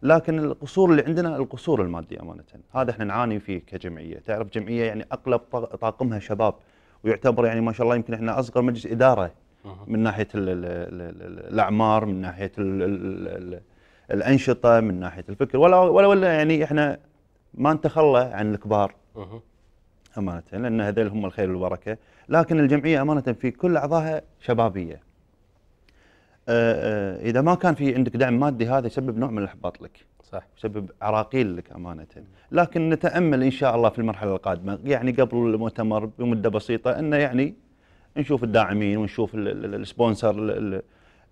لكن القصور اللي عندنا القصور المادي امانه هذا احنا نعاني فيه كجمعيه تعرف جمعيه يعني اغلب طاقمها شباب ويعتبر يعني ما شاء الله يمكن احنا اصغر مجلس اداره من ناحيه الاعمار من ناحيه الانشطه من ناحيه الفكر ولا ولا ولا يعني احنا ما نتخلى عن الكبار امانه لان هذول هم الخير والبركه لكن الجمعيه امانه في كل اعضائها شبابيه أه، أه، اذا ما كان في عندك دعم مادي هذا يسبب نوع من الاحباط لك صح يسبب عراقيل لك امانه لكن نتامل ان شاء الله في المرحله القادمه يعني قبل المؤتمر بمده بسيطه انه يعني نشوف الداعمين ونشوف السبونسر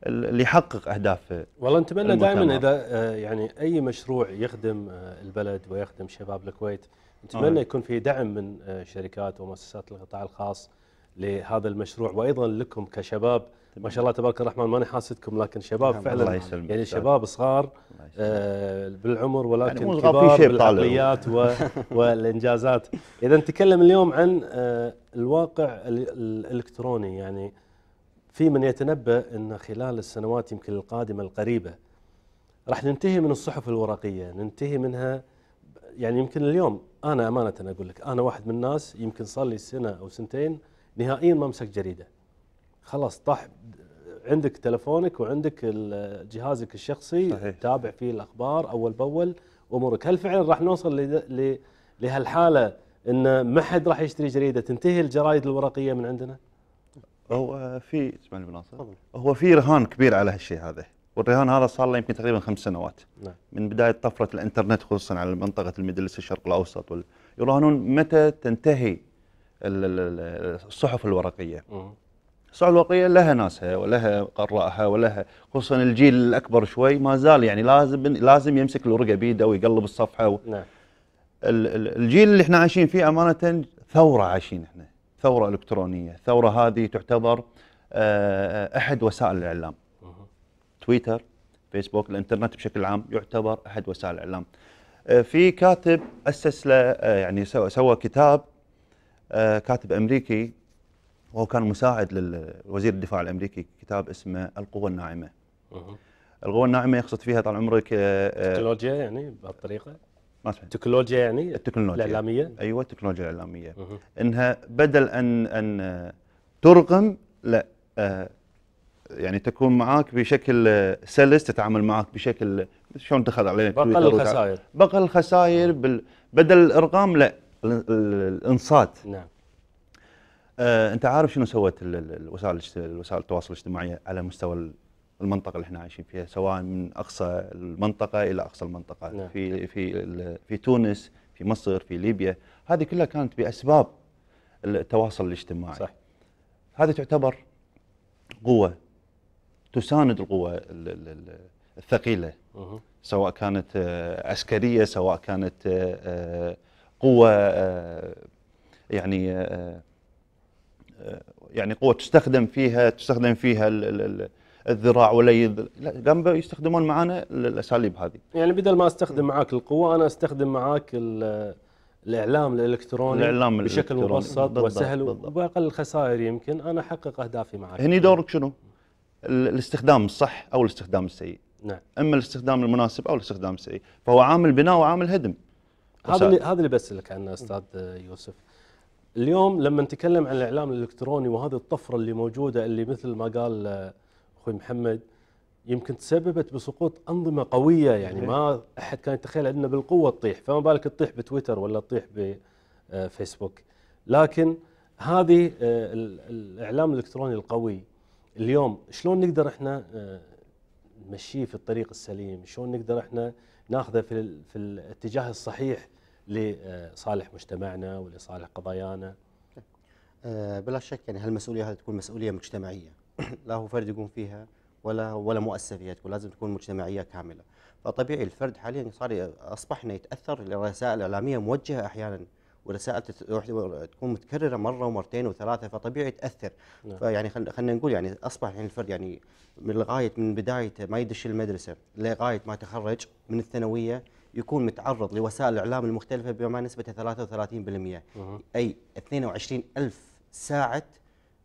اللي يحقق اهداف والله نتمنى دائما اذا آه، يعني اي مشروع يخدم آه، البلد ويخدم شباب الكويت نتمنى آه. يكون في دعم من آه، شركات ومؤسسات القطاع الخاص لهذا المشروع وايضا لكم كشباب ما شاء الله تبارك الرحمن ماني حاسدكم لكن شباب نعم، فعلا الله يعني شباب صغار آه بالعمر يعني ولكن يعني كبار بالعقليات و... والانجازات اذا نتكلم اليوم عن آه الواقع الالكتروني يعني في من يتنبا ان خلال السنوات يمكن القادمه القريبه راح ننتهي من الصحف الورقيه ننتهي منها يعني يمكن اليوم انا امانه اقول لك انا واحد من الناس يمكن صار لي سنه او سنتين نهائيا ما مسك جريده خلاص طاح عندك تلفونك وعندك جهازك الشخصي صحيح. تابع فيه الاخبار اول باول امورك هل فعلا راح نوصل لهالحاله ان ما حد راح يشتري جريده تنتهي الجرايد الورقيه من عندنا هو في اسمعني ابو ناصر هو في رهان كبير على هالشيء هذا والرهان هذا صار له يمكن تقريبا خمس سنوات نعم. من بدايه طفره الانترنت خصوصا على منطقه الميدل الشرق الاوسط وال... يراهنون متى تنتهي الصحف الورقيه الصحف الورقيه لها ناسها ولها قرائها ولها خصوصا الجيل الاكبر شوي ما زال يعني لازم لازم يمسك الورقه بيده ويقلب الصفحه و... نعم الجيل اللي احنا عايشين فيه امانه ثوره عايشين احنا ثوره الكترونيه الثوره هذه تعتبر آه، احد وسائل الاعلام تويتر فيسبوك الانترنت بشكل عام يعتبر احد وسائل الاعلام آه، في كاتب اسس له آه، يعني سوى كتاب كاتب امريكي وهو كان مساعد لوزير الدفاع الامريكي كتاب اسمه القوه الناعمه. القوه الناعمه يقصد فيها طال عمرك آه، آه، تكنولوجيا يعني بهالطريقه؟ ما سمعت تكنولوجيا يعني التكنولوجيا الاعلاميه؟ ايوه التكنولوجيا الاعلاميه انها بدل ان ان آه، ترغم لا يعني تكون معاك بشكل سلس تتعامل معاك بشكل شلون دخل علينا بقل الخسائر بقل الخسائر بدل الارغام لا الانصات نعم آه، انت عارف شنو سوت الوسائل وسائل التواصل الاجتماعي على مستوى المنطقه اللي احنا عايشين فيها سواء من اقصى المنطقه الى اقصى المنطقه نعم. في في في تونس في مصر في ليبيا هذه كلها كانت باسباب التواصل الاجتماعي صح هذه تعتبر قوه تساند القوه الثقيله مه. سواء كانت آه، عسكريه سواء كانت آه، آه، قوه يعني يعني قوه تستخدم فيها تستخدم فيها الـ الـ الذراع ولا لا قام يستخدمون معانا الاساليب هذه يعني بدل ما استخدم معاك القوه انا استخدم معاك الاعلام الالكتروني الإعلام بشكل مبسط وسهل وباقل الخسائر يمكن انا احقق اهدافي معك هني دورك شنو؟ الاستخدام الصح او الاستخدام السيء نعم اما الاستخدام المناسب او الاستخدام السيء فهو عامل بناء وعامل هدم هذا اللي هذا اللي بسالك عنه استاذ يوسف اليوم لما نتكلم عن الاعلام الالكتروني وهذه الطفره اللي موجوده اللي مثل ما قال آه، اخوي محمد يمكن تسببت بسقوط انظمه قويه يعني ما احد كان يتخيل انه بالقوه تطيح فما بالك تطيح بتويتر ولا تطيح بفيسبوك آه، لكن هذه آه، الاعلام الالكتروني القوي اليوم شلون نقدر احنا نمشيه في الطريق السليم شلون نقدر احنا ناخذه في في الاتجاه الصحيح لصالح مجتمعنا ولصالح قضايانا أه، بلا شك يعني هالمسؤوليه هذه تكون مسؤوليه مجتمعيه لا هو فرد يقوم فيها ولا ولا مؤسسه فيها تكون لازم تكون مجتمعيه كامله فطبيعي الفرد حاليا صار اصبحنا يتاثر الرسائل الاعلاميه موجهه احيانا ورسائل تكون متكرره مره ومرتين وثلاثه فطبيعي تاثر نعم. فيعني خلينا نقول يعني اصبح يعني الفرد يعني من لغايه من بدايه ما يدش المدرسه لغايه ما تخرج من الثانويه يكون متعرض لوسائل الاعلام المختلفه بما نسبته 33% اي 22 الف ساعه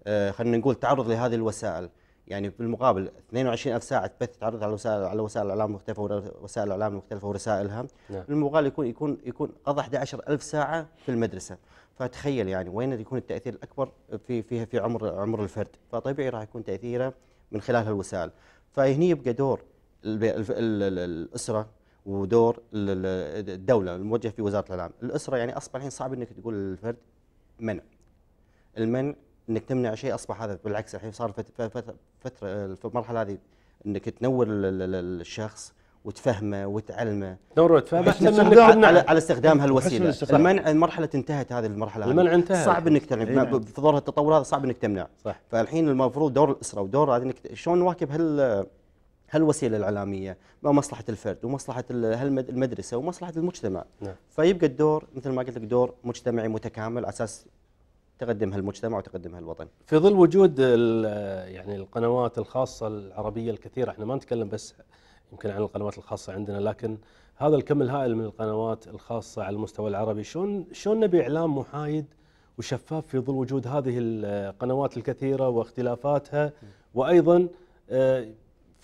آه، خلينا نقول تعرض لهذه الوسائل يعني بالمقابل 22 ألف ساعة بث تعرض على وسائل على وسائل الإعلام المختلفة ووسائل الإعلام المختلفة ورسائلها نعم. بالمقابل يكون يكون يكون قضى 11 ألف ساعة في المدرسة فتخيل يعني وين يكون التأثير الأكبر في فيها في عمر عمر الفرد فطبيعي راح يكون تأثيره من خلال هالوسائل فهني يبقى دور الأسرة ودور الدوله الموجه في وزاره الاعلام الاسره يعني اصبح الحين صعب انك تقول للفرد منع المنع انك تمنع شيء اصبح هذا بالعكس الحين صار فتره في المرحله هذه انك تنور الشخص وتفهمه وتعلمه دور وتفهمه على, على, نعم. على استخدام هالوسيله المنع المرحله انتهت هذه المرحله المنع انتهى صعب انك تمنع نعم. في ظهر التطور هذا صعب انك تمنع صح فالحين المفروض دور الاسره ودور هذه انك شلون نواكب هال هالوسيله الاعلاميه ما مصلحه الفرد ومصلحه المدرسه ومصلحه المجتمع نعم. فيبقى الدور مثل ما قلت لك دور مجتمعي متكامل على اساس تقدم هالمجتمع وتقدم هالوطن في ظل وجود يعني القنوات الخاصه العربيه الكثيره احنا ما نتكلم بس يمكن عن القنوات الخاصه عندنا لكن هذا الكم الهائل من القنوات الخاصه على المستوى العربي شلون شلون نبي اعلام محايد وشفاف في ظل وجود هذه القنوات الكثيره واختلافاتها وايضا آه،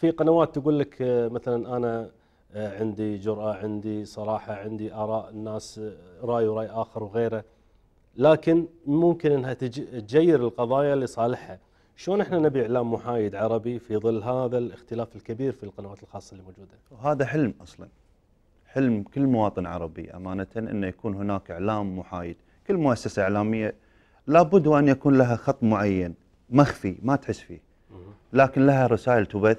في قنوات تقول لك آه، مثلا انا آه، عندي جرأة عندي صراحة عندي آراء الناس آه، رأي ورأي آخر وغيره لكن ممكن أنها تجير القضايا لصالحها شلون احنا نبي اعلام محايد عربي في ظل هذا الاختلاف الكبير في القنوات الخاصه اللي موجوده؟ وهذا حلم اصلا. حلم كل مواطن عربي امانه انه يكون هناك اعلام محايد، كل مؤسسه اعلاميه لابد وان يكون لها خط معين مخفي ما تحس فيه. لكن لها رسائل تبث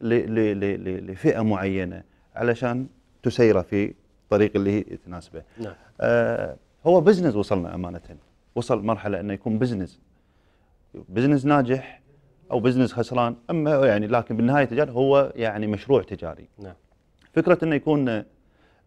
لفئه معينه علشان تسيره في الطريق اللي هي تناسبه. نعم. آه هو بزنس وصلنا امانه وصل مرحله انه يكون بزنس بزنس ناجح او بزنس خسران اما يعني لكن بالنهايه تجاري هو يعني مشروع تجاري. نعم. فكره انه يكون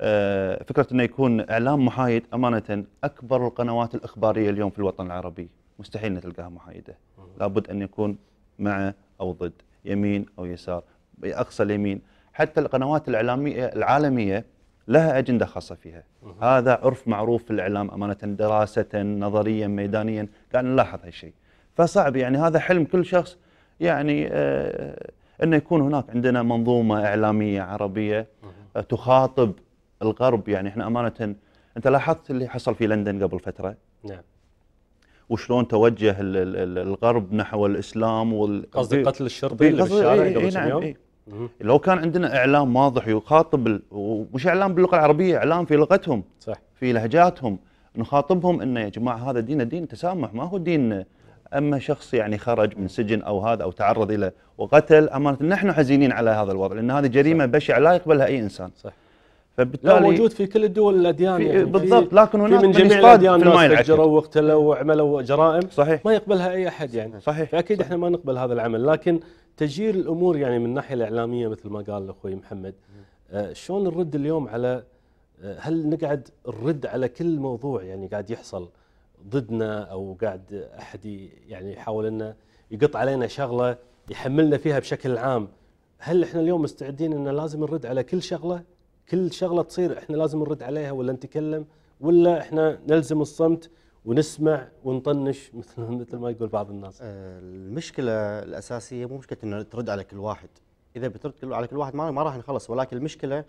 آه فكره انه يكون اعلام محايد امانه اكبر القنوات الاخباريه اليوم في الوطن العربي مستحيل نتلقاها محايده. لابد ان يكون مع او ضد يمين او يسار باقصى اليمين حتى القنوات الاعلاميه العالميه لها اجنده خاصه فيها هذا عرف معروف في الاعلام امانه دراسه نظريا ميدانيا قاعد نلاحظ هالشيء فصعب يعني هذا حلم كل شخص يعني آه انه يكون هناك عندنا منظومه اعلاميه عربيه آه تخاطب الغرب يعني احنا امانه انت لاحظت اللي حصل في لندن قبل فتره نعم وشلون توجه الغرب نحو الاسلام وال قصدي قتل الشرطي اللي بالشارع إيه، إيه، قبل نعم لو كان عندنا اعلام واضح يخاطب ومش اعلام باللغه العربيه اعلام في لغتهم صح في لهجاتهم نخاطبهم انه يا جماعه هذا دين دين تسامح ما هو دين اما شخص يعني خرج من سجن او هذا او تعرض الى وقتل امانه نحن حزينين على هذا الوضع لان هذه جريمه بشعه لا يقبلها اي انسان صح فبالتالي لا موجود في كل الدول الاديان يعني بالضبط لكن هناك من جميع الاديان ناس فجروا واقتلوا وعملوا جرائم صحيح ما يقبلها اي احد يعني صحيح فاكيد صحيح. احنا ما نقبل هذا العمل لكن تجير الامور يعني من الناحيه الاعلاميه مثل ما قال اخوي محمد آه، شلون نرد اليوم على آه، هل نقعد نرد على كل موضوع يعني قاعد يحصل ضدنا او قاعد احد يعني يحاول انه يقط علينا شغله يحملنا فيها بشكل عام هل احنا اليوم مستعدين ان لازم نرد على كل شغله كل شغله تصير احنا لازم نرد عليها ولا نتكلم ولا احنا نلزم الصمت ونسمع ونطنش مثل مثل ما يقول بعض الناس آه، المشكله الاساسيه مو مشكله انه ترد على كل واحد اذا بترد على كل واحد ما راح نخلص ولكن المشكله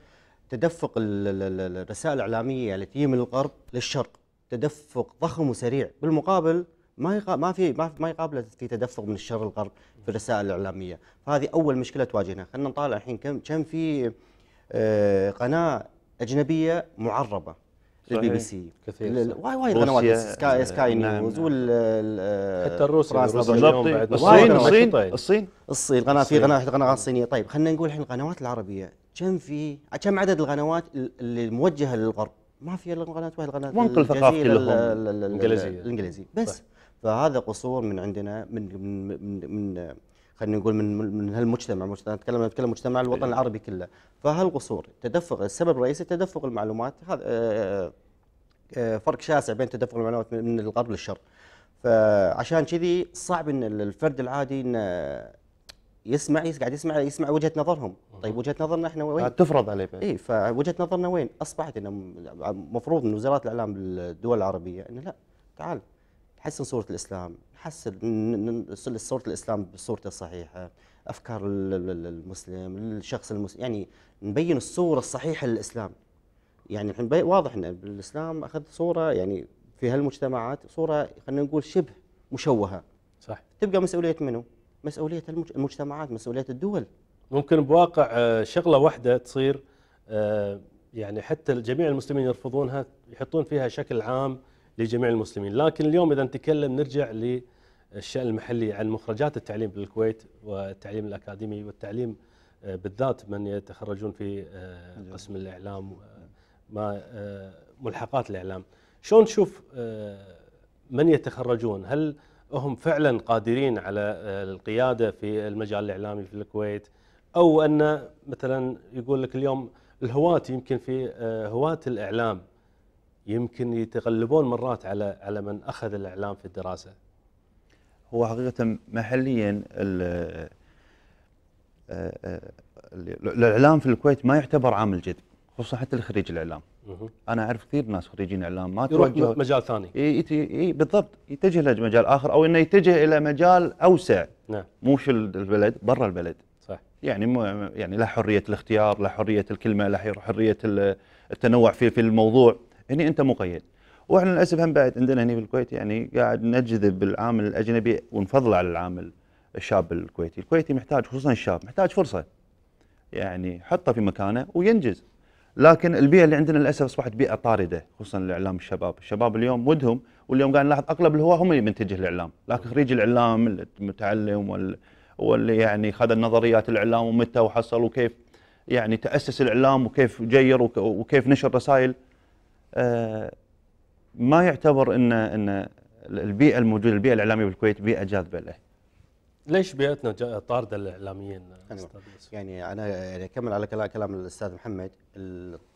تدفق الرسائل الاعلاميه التي تجي من الغرب للشرق تدفق ضخم وسريع بالمقابل ما ما في ما يقابله في تدفق من الشرق للغرب في الرسائل الاعلاميه فهذه اول مشكله تواجهنا خلينا نطالع الحين كم كم في آه، قناه اجنبيه معربه البي بي سي كثير واي وايد آه، نعم، نعم. قنوات سكاي سكاي نيوز وال حتى الروس الصين الصين طيب. الصين الصين الصين قناه في قناه قناه صينيه طيب خلينا نقول الحين القنوات العربيه كم في كم عدد القنوات اللي موجهه للغرب ما في الا قناه واحد قناه منقل ثقافي لهم الانجليزيه الانجليزي بس فهذا قصور من عندنا من من من, من خلينا نقول من من هالمجتمع مجتمع نتكلم نتكلم مجتمع الوطن إيه. العربي كله فهالقصور تدفق السبب الرئيسي تدفق المعلومات هذا آه، آه، آه، فرق شاسع بين تدفق المعلومات من الغرب للشرق فعشان كذي صعب ان الفرد العادي انه يسمع قاعد يسمع يسمع وجهه نظرهم طيب وجهه نظرنا احنا وين تفرض عليه اي فوجهه نظرنا وين اصبحت يعني ان مفروض من وزارات الاعلام بالدول العربيه انه لا تعال نحسن صوره الاسلام نحسن صوره الاسلام بصورته الصحيحه افكار المسلم الشخص المسلم يعني نبين الصوره الصحيحه للاسلام يعني الحين واضح ان الاسلام اخذ صوره يعني في هالمجتمعات صوره خلينا نقول شبه مشوهه صح تبقى مسؤوليه منو؟ مسؤوليه المجتمعات مسؤوليه الدول ممكن بواقع آه، شغله واحده تصير آه، يعني حتى جميع المسلمين يرفضونها يحطون فيها شكل عام لجميع المسلمين لكن اليوم إذا نتكلم نرجع للشأن المحلي عن مخرجات التعليم بالكويت والتعليم الأكاديمي والتعليم آه، بالذات من يتخرجون في آه، قسم الإعلام آه، ما ملحقات الإعلام شلون نشوف من يتخرجون هل هم فعلا قادرين على القيادة في المجال الإعلامي في الكويت أو أن مثلا يقول لك اليوم الهواة يمكن في هواة الإعلام يمكن يتغلبون مرات على على من اخذ الاعلام في الدراسه هو حقيقه محليا الاعلام في الكويت ما يعتبر عامل جذب خصوصا حتى لخريج الاعلام انا اعرف كثير ناس خريجين اعلام ما يروح مجال ثاني اي اي بالضبط يتجه لمجال اخر او انه يتجه الى مجال اوسع نعم مو في البلد برا البلد صح يعني يعني لا حريه الاختيار لا حريه الكلمه لا حريه التنوع في في الموضوع هني انت مقيد واحنا للاسف هم بعد عندنا هني بالكويت يعني قاعد نجذب العامل الاجنبي ونفضله على العامل الشاب الكويتي، الكويتي محتاج خصوصا الشاب محتاج فرصه. يعني حطه في مكانه وينجز. لكن البيئه اللي عندنا للاسف اصبحت بيئه طارده خصوصا الاعلام الشباب، الشباب اليوم ودهم واليوم قاعد نلاحظ اغلب الهواة هم اللي منتجه الاعلام، لكن خريج الاعلام المتعلم واللي يعني خذ النظريات الاعلام ومتى وحصل وكيف يعني تاسس الاعلام وكيف جير وكيف نشر رسائل آه، ما يعتبر ان ان البيئه الموجوده البيئه الاعلاميه بالكويت بيئه جاذبه له ليش بيئتنا طارده للاعلاميين يعني انا يعني اكمل على كلام الاستاذ محمد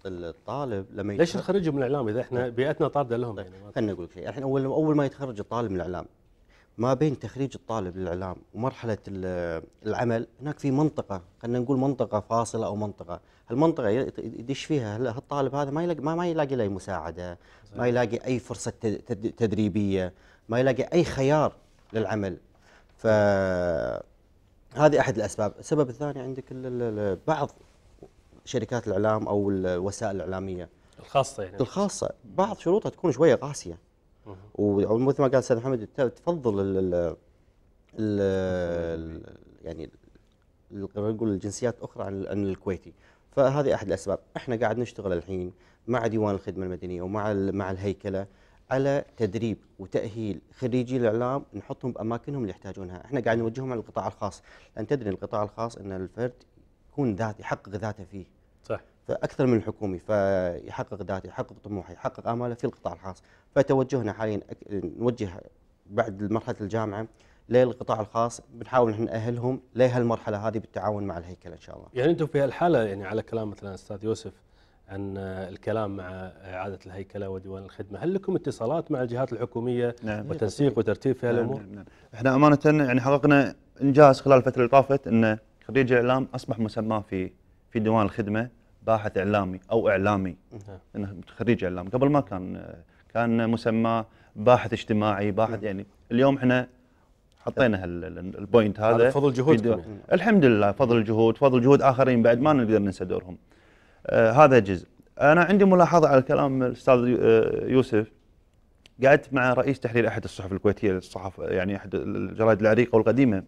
الطالب لما ليش نخرجهم من الاعلام اذا احنا بيئتنا طارده لهم طيب، يعني خليني اقول لك شيء احنا اول اول ما يتخرج الطالب من الاعلام ما بين تخريج الطالب للاعلام ومرحله العمل هناك في منطقه خلينا نقول منطقه فاصله او منطقه هالمنطقه يدش فيها الطالب هذا ما يلاقي ما, يلاقي له مساعده ما يلاقي اي فرصه تدريبيه ما يلاقي اي خيار للعمل ف هذه احد الاسباب السبب الثاني عندك بعض شركات الاعلام او الوسائل الاعلاميه الخاصه يعني الخاصه بعض شروطها تكون شويه قاسيه ومثل ما قال استاذ محمد تفضل ال ال يعني نقول الجنسيات اخرى عن عن الكويتي فهذه احد الاسباب احنا قاعد نشتغل الحين مع ديوان الخدمه المدنيه ومع مع الهيكله على تدريب وتاهيل خريجي الاعلام نحطهم باماكنهم اللي يحتاجونها احنا قاعد نوجههم على القطاع الخاص لان تدري القطاع الخاص ان الفرد يكون ذاتي يحقق ذاته فيه صح فاكثر من الحكومي فيحقق ذاته يحقق طموحه يحقق اماله في القطاع الخاص فتوجهنا حاليا نوجه بعد مرحله الجامعه للقطاع الخاص بنحاول نحن نأهلهم لهالمرحله هذه بالتعاون مع الهيكله ان شاء الله. يعني انتم في هالحاله يعني على كلام مثلا استاذ يوسف عن الكلام مع اعاده الهيكله وديوان الخدمه، هل لكم اتصالات مع الجهات الحكوميه نعم. وتنسيق وترتيب في هالامور؟ نعم, نعم, نعم. احنا امانه يعني حققنا انجاز خلال الفتره اللي طافت ان خريج الاعلام اصبح مسماه في في ديوان الخدمه باحث اعلامي او اعلامي. نعم. انه خريج اعلام قبل ما كان كان مسماه باحث اجتماعي باحث نعم. يعني اليوم احنا حطينا البوينت هذا فضل جهودكم الحمد لله فضل الجهود فضل جهود اخرين بعد ما نقدر ننسى دورهم آه هذا جزء انا عندي ملاحظه على كلام الاستاذ آه، يوسف قعدت مع رئيس تحرير احد الصحف الكويتيه الصحف يعني احد الجرائد العريقه والقديمه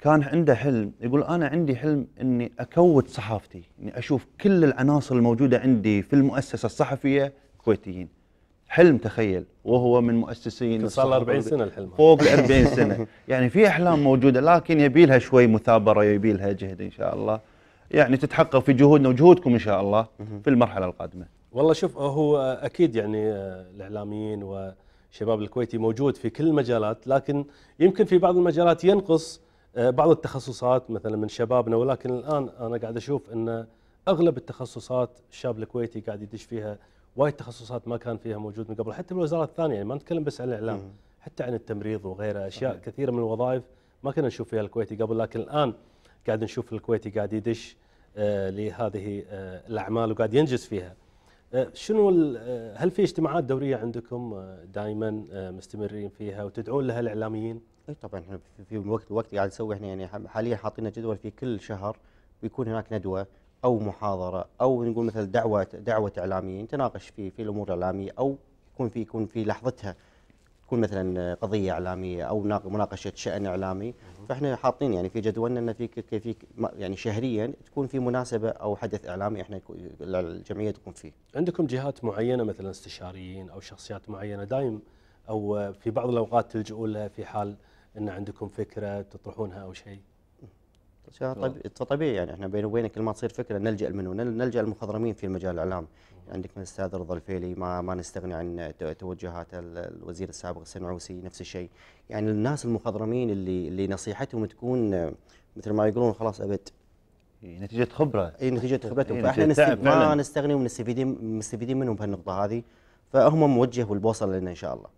كان عنده حلم يقول انا عندي حلم اني اكوت صحافتي اني اشوف كل العناصر الموجوده عندي في المؤسسه الصحفيه كويتيين حلم تخيل وهو من مؤسسين صار له 40 سنه الحلم فوق ال 40 سنه يعني في احلام موجوده لكن يبي لها شوي مثابره يبي لها جهد ان شاء الله يعني تتحقق في جهودنا وجهودكم ان شاء الله في المرحله القادمه والله شوف هو اكيد يعني آه، الاعلاميين والشباب الكويتي موجود في كل المجالات لكن يمكن في بعض المجالات ينقص آه، بعض التخصصات مثلا من شبابنا ولكن الان انا قاعد اشوف ان اغلب التخصصات الشاب الكويتي قاعد يدش فيها وايد تخصصات ما كان فيها موجود من قبل حتى بالوزارات الثانيه يعني ما نتكلم بس عن الاعلام حتى عن التمريض وغيره اشياء صحيح. كثيره من الوظائف ما كنا نشوف فيها الكويتي قبل لكن الان قاعد نشوف الكويتي قاعد يدش آه، لهذه آه، الاعمال وقاعد ينجز فيها. آه، شنو هل في اجتماعات دوريه عندكم دائما مستمرين فيها وتدعون لها الاعلاميين؟ اي طبعا احنا في وقت الوقت قاعد نسوي احنا يعني حاليا حاطين جدول في كل شهر بيكون هناك ندوه او محاضره او نقول مثلا دعوه دعوه اعلاميه نتناقش في في الامور الاعلاميه او يكون في يكون في لحظتها تكون مثلا قضيه اعلاميه او مناقشه شان اعلامي فاحنا حاطين يعني في جدولنا ان في كيف يعني شهريا تكون في مناسبه او حدث اعلامي احنا الجمعيه تقوم فيه. عندكم جهات معينه مثلا استشاريين او شخصيات معينه دايم او في بعض الاوقات تلجؤون لها في حال ان عندكم فكره تطرحونها او شيء؟ طبيعي يعني احنا بيني وبينك ما تصير فكره نلجا منه نلجا المخضرمين في المجال الاعلام عندك من الاستاذ رضا الفيلي ما ما نستغني عن توجهات الوزير السابق السنعوسي نفس الشيء يعني الناس المخضرمين اللي اللي نصيحتهم تكون مثل ما يقولون خلاص ابد إيه، نتيجه خبره اي نتيجه إيه، خبرتهم إيه فاحنا نستغني ما نستغني ونستفيدين مستفيدين منهم بهالنقطه هذه فهم موجه والبوصله لنا ان شاء الله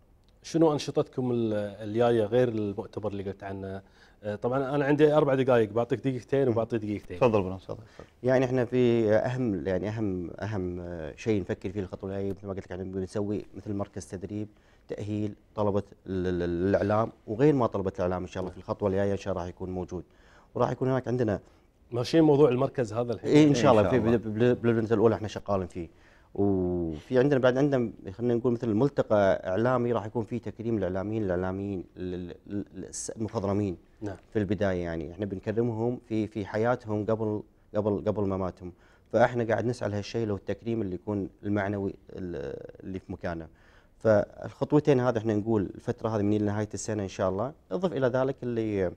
شنو انشطتكم الجايه غير المؤتمر اللي قلت عنه آه، طبعا انا عندي اربع دقائق بعطيك دقيقتين وبعطي دقيقتين تفضل بنا تفضل يعني احنا في اهم يعني اهم اهم آه، شيء نفكر فيه الخطوه الجايه مثل ما قلت لك احنا يعني بنسوي مثل مركز تدريب تاهيل طلبه الاعلام وغير ما طلبه الاعلام ان شاء الله في الخطوه الجايه ان شاء الله راح يكون موجود وراح يكون هناك عندنا ماشيين موضوع المركز هذا الحين إيه ان شاء الله, إن شاء الله. في بالبلدنه الاولى احنا شغالين فيه وفي عندنا بعد عندنا خلينا نقول مثل ملتقى اعلامي راح يكون فيه تكريم الاعلاميين الاعلاميين المخضرمين نعم. في البدايه يعني احنا بنكرمهم في في حياتهم قبل قبل قبل مماتهم فاحنا قاعد نسعى لهالشيء لو التكريم اللي يكون المعنوي اللي في مكانه فالخطوتين هذا احنا نقول الفتره هذه من نهايه السنه ان شاء الله اضف الى ذلك اللي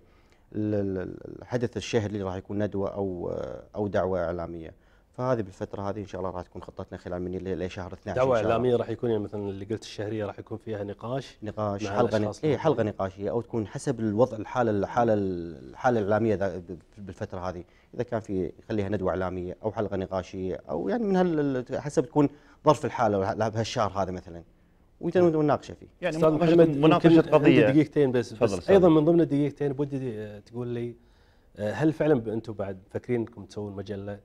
الحدث الشهري اللي راح يكون ندوه او او دعوه اعلاميه فهذه بالفتره هذه ان شاء الله راح تكون خطتنا خلال من لشهر 12 دعوه اعلاميه راح يكون يعني مثلا اللي قلت الشهريه راح يكون فيها نقاش نقاش حلقه اي حلقه نقاشيه او تكون حسب الوضع الحاله الحاله الحاله الاعلاميه بالفتره هذه اذا كان في خليها ندوه اعلاميه او حلقه نقاشيه او يعني من هال حسب تكون ظرف الحاله بهالشهر هذا مثلا ونناقشه نعم. فيه يعني استاذ محمد مناقشه قضيه دقيقتين بس, بس, بس ايضا من ضمن الدقيقتين بدي آه، تقول لي آه، هل فعلا انتم بعد فاكرين انكم تسوون مجله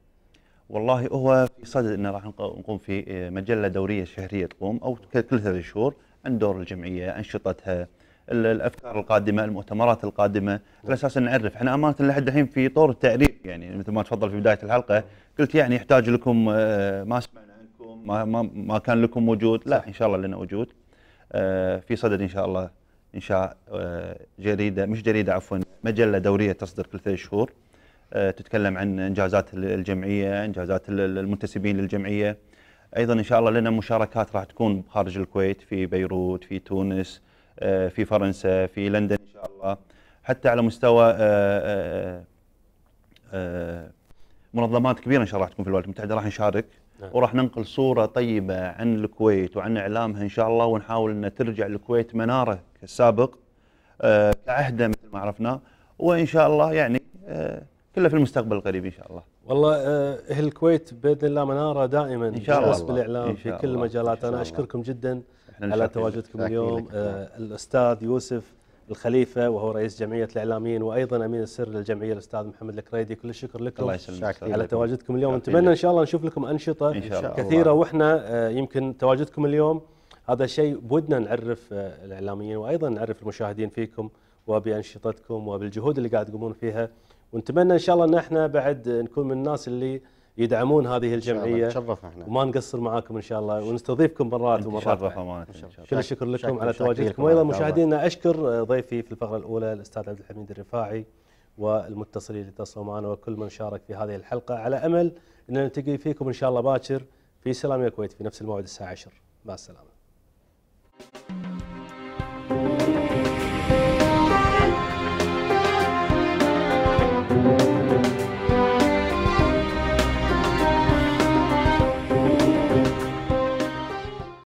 والله هو في صدد انه راح نقوم في آه، مجله دوريه شهريه تقوم او كل ثلاث شهور عن دور الجمعيه، انشطتها، الافكار القادمه، المؤتمرات القادمه، على اساس نعرف، احنا امانه لحد الحين في طور التعريف يعني مثل ما تفضل في بدايه الحلقه، قلت يعني يحتاج لكم آه، ما سمعنا عنكم، ما ما, ما كان لكم وجود، لا ان شاء الله لنا وجود. آه، في صدد ان شاء الله انشاء جريده مش جريده عفوا مجله دوريه تصدر كل ثلاث شهور. آه، تتكلم عن انجازات الجمعيه، انجازات المنتسبين للجمعيه. ايضا ان شاء الله لنا مشاركات راح تكون خارج الكويت في بيروت، في تونس، آه، في فرنسا، في لندن ان شاء الله. حتى على مستوى آه، منظمات كبيره ان شاء الله راح تكون في الولايات المتحده راح نشارك نعم. وراح ننقل صوره طيبه عن الكويت وعن اعلامها ان شاء الله ونحاول ان ترجع الكويت مناره كالسابق كعهده مثل ما عرفنا وان شاء الله يعني كله في المستقبل القريب ان شاء الله والله آه، اهل الكويت باذن الله مناره دائما ان شاء الله بالاعلام في كل المجالات انا اشكركم جدا على تواجدكم اليوم آه الاستاذ يوسف الخليفه وهو رئيس جمعيه الاعلاميين وايضا امين السر للجمعيه الاستاذ محمد الكريدي كل الشكر لكم الله يسلمك على تواجدكم اليوم نتمنى ان شاء الله نشوف لكم انشطه إن شاء الله. كثيره واحنا آه يمكن تواجدكم اليوم هذا شيء بودنا نعرف آه الاعلاميين وايضا نعرف المشاهدين فيكم وبانشطتكم وبالجهود اللي قاعد تقومون فيها ونتمنى ان شاء الله ان احنا بعد نكون من الناس اللي يدعمون هذه الجمعيه إن شاء الله احنا وما نقصر معاكم ان شاء الله ونستضيفكم مرات ومرات كل الشكر لكم على تواجدكم وايضا مشاهدينا اشكر ضيفي في الفقره الاولى الاستاذ عبد الحميد الرفاعي والمتصلين اللي اتصلوا معنا وكل من شارك في هذه الحلقه على امل ان نلتقي فيكم ان شاء الله باكر في سلام يا كويت في نفس الموعد الساعه 10 مع السلامه.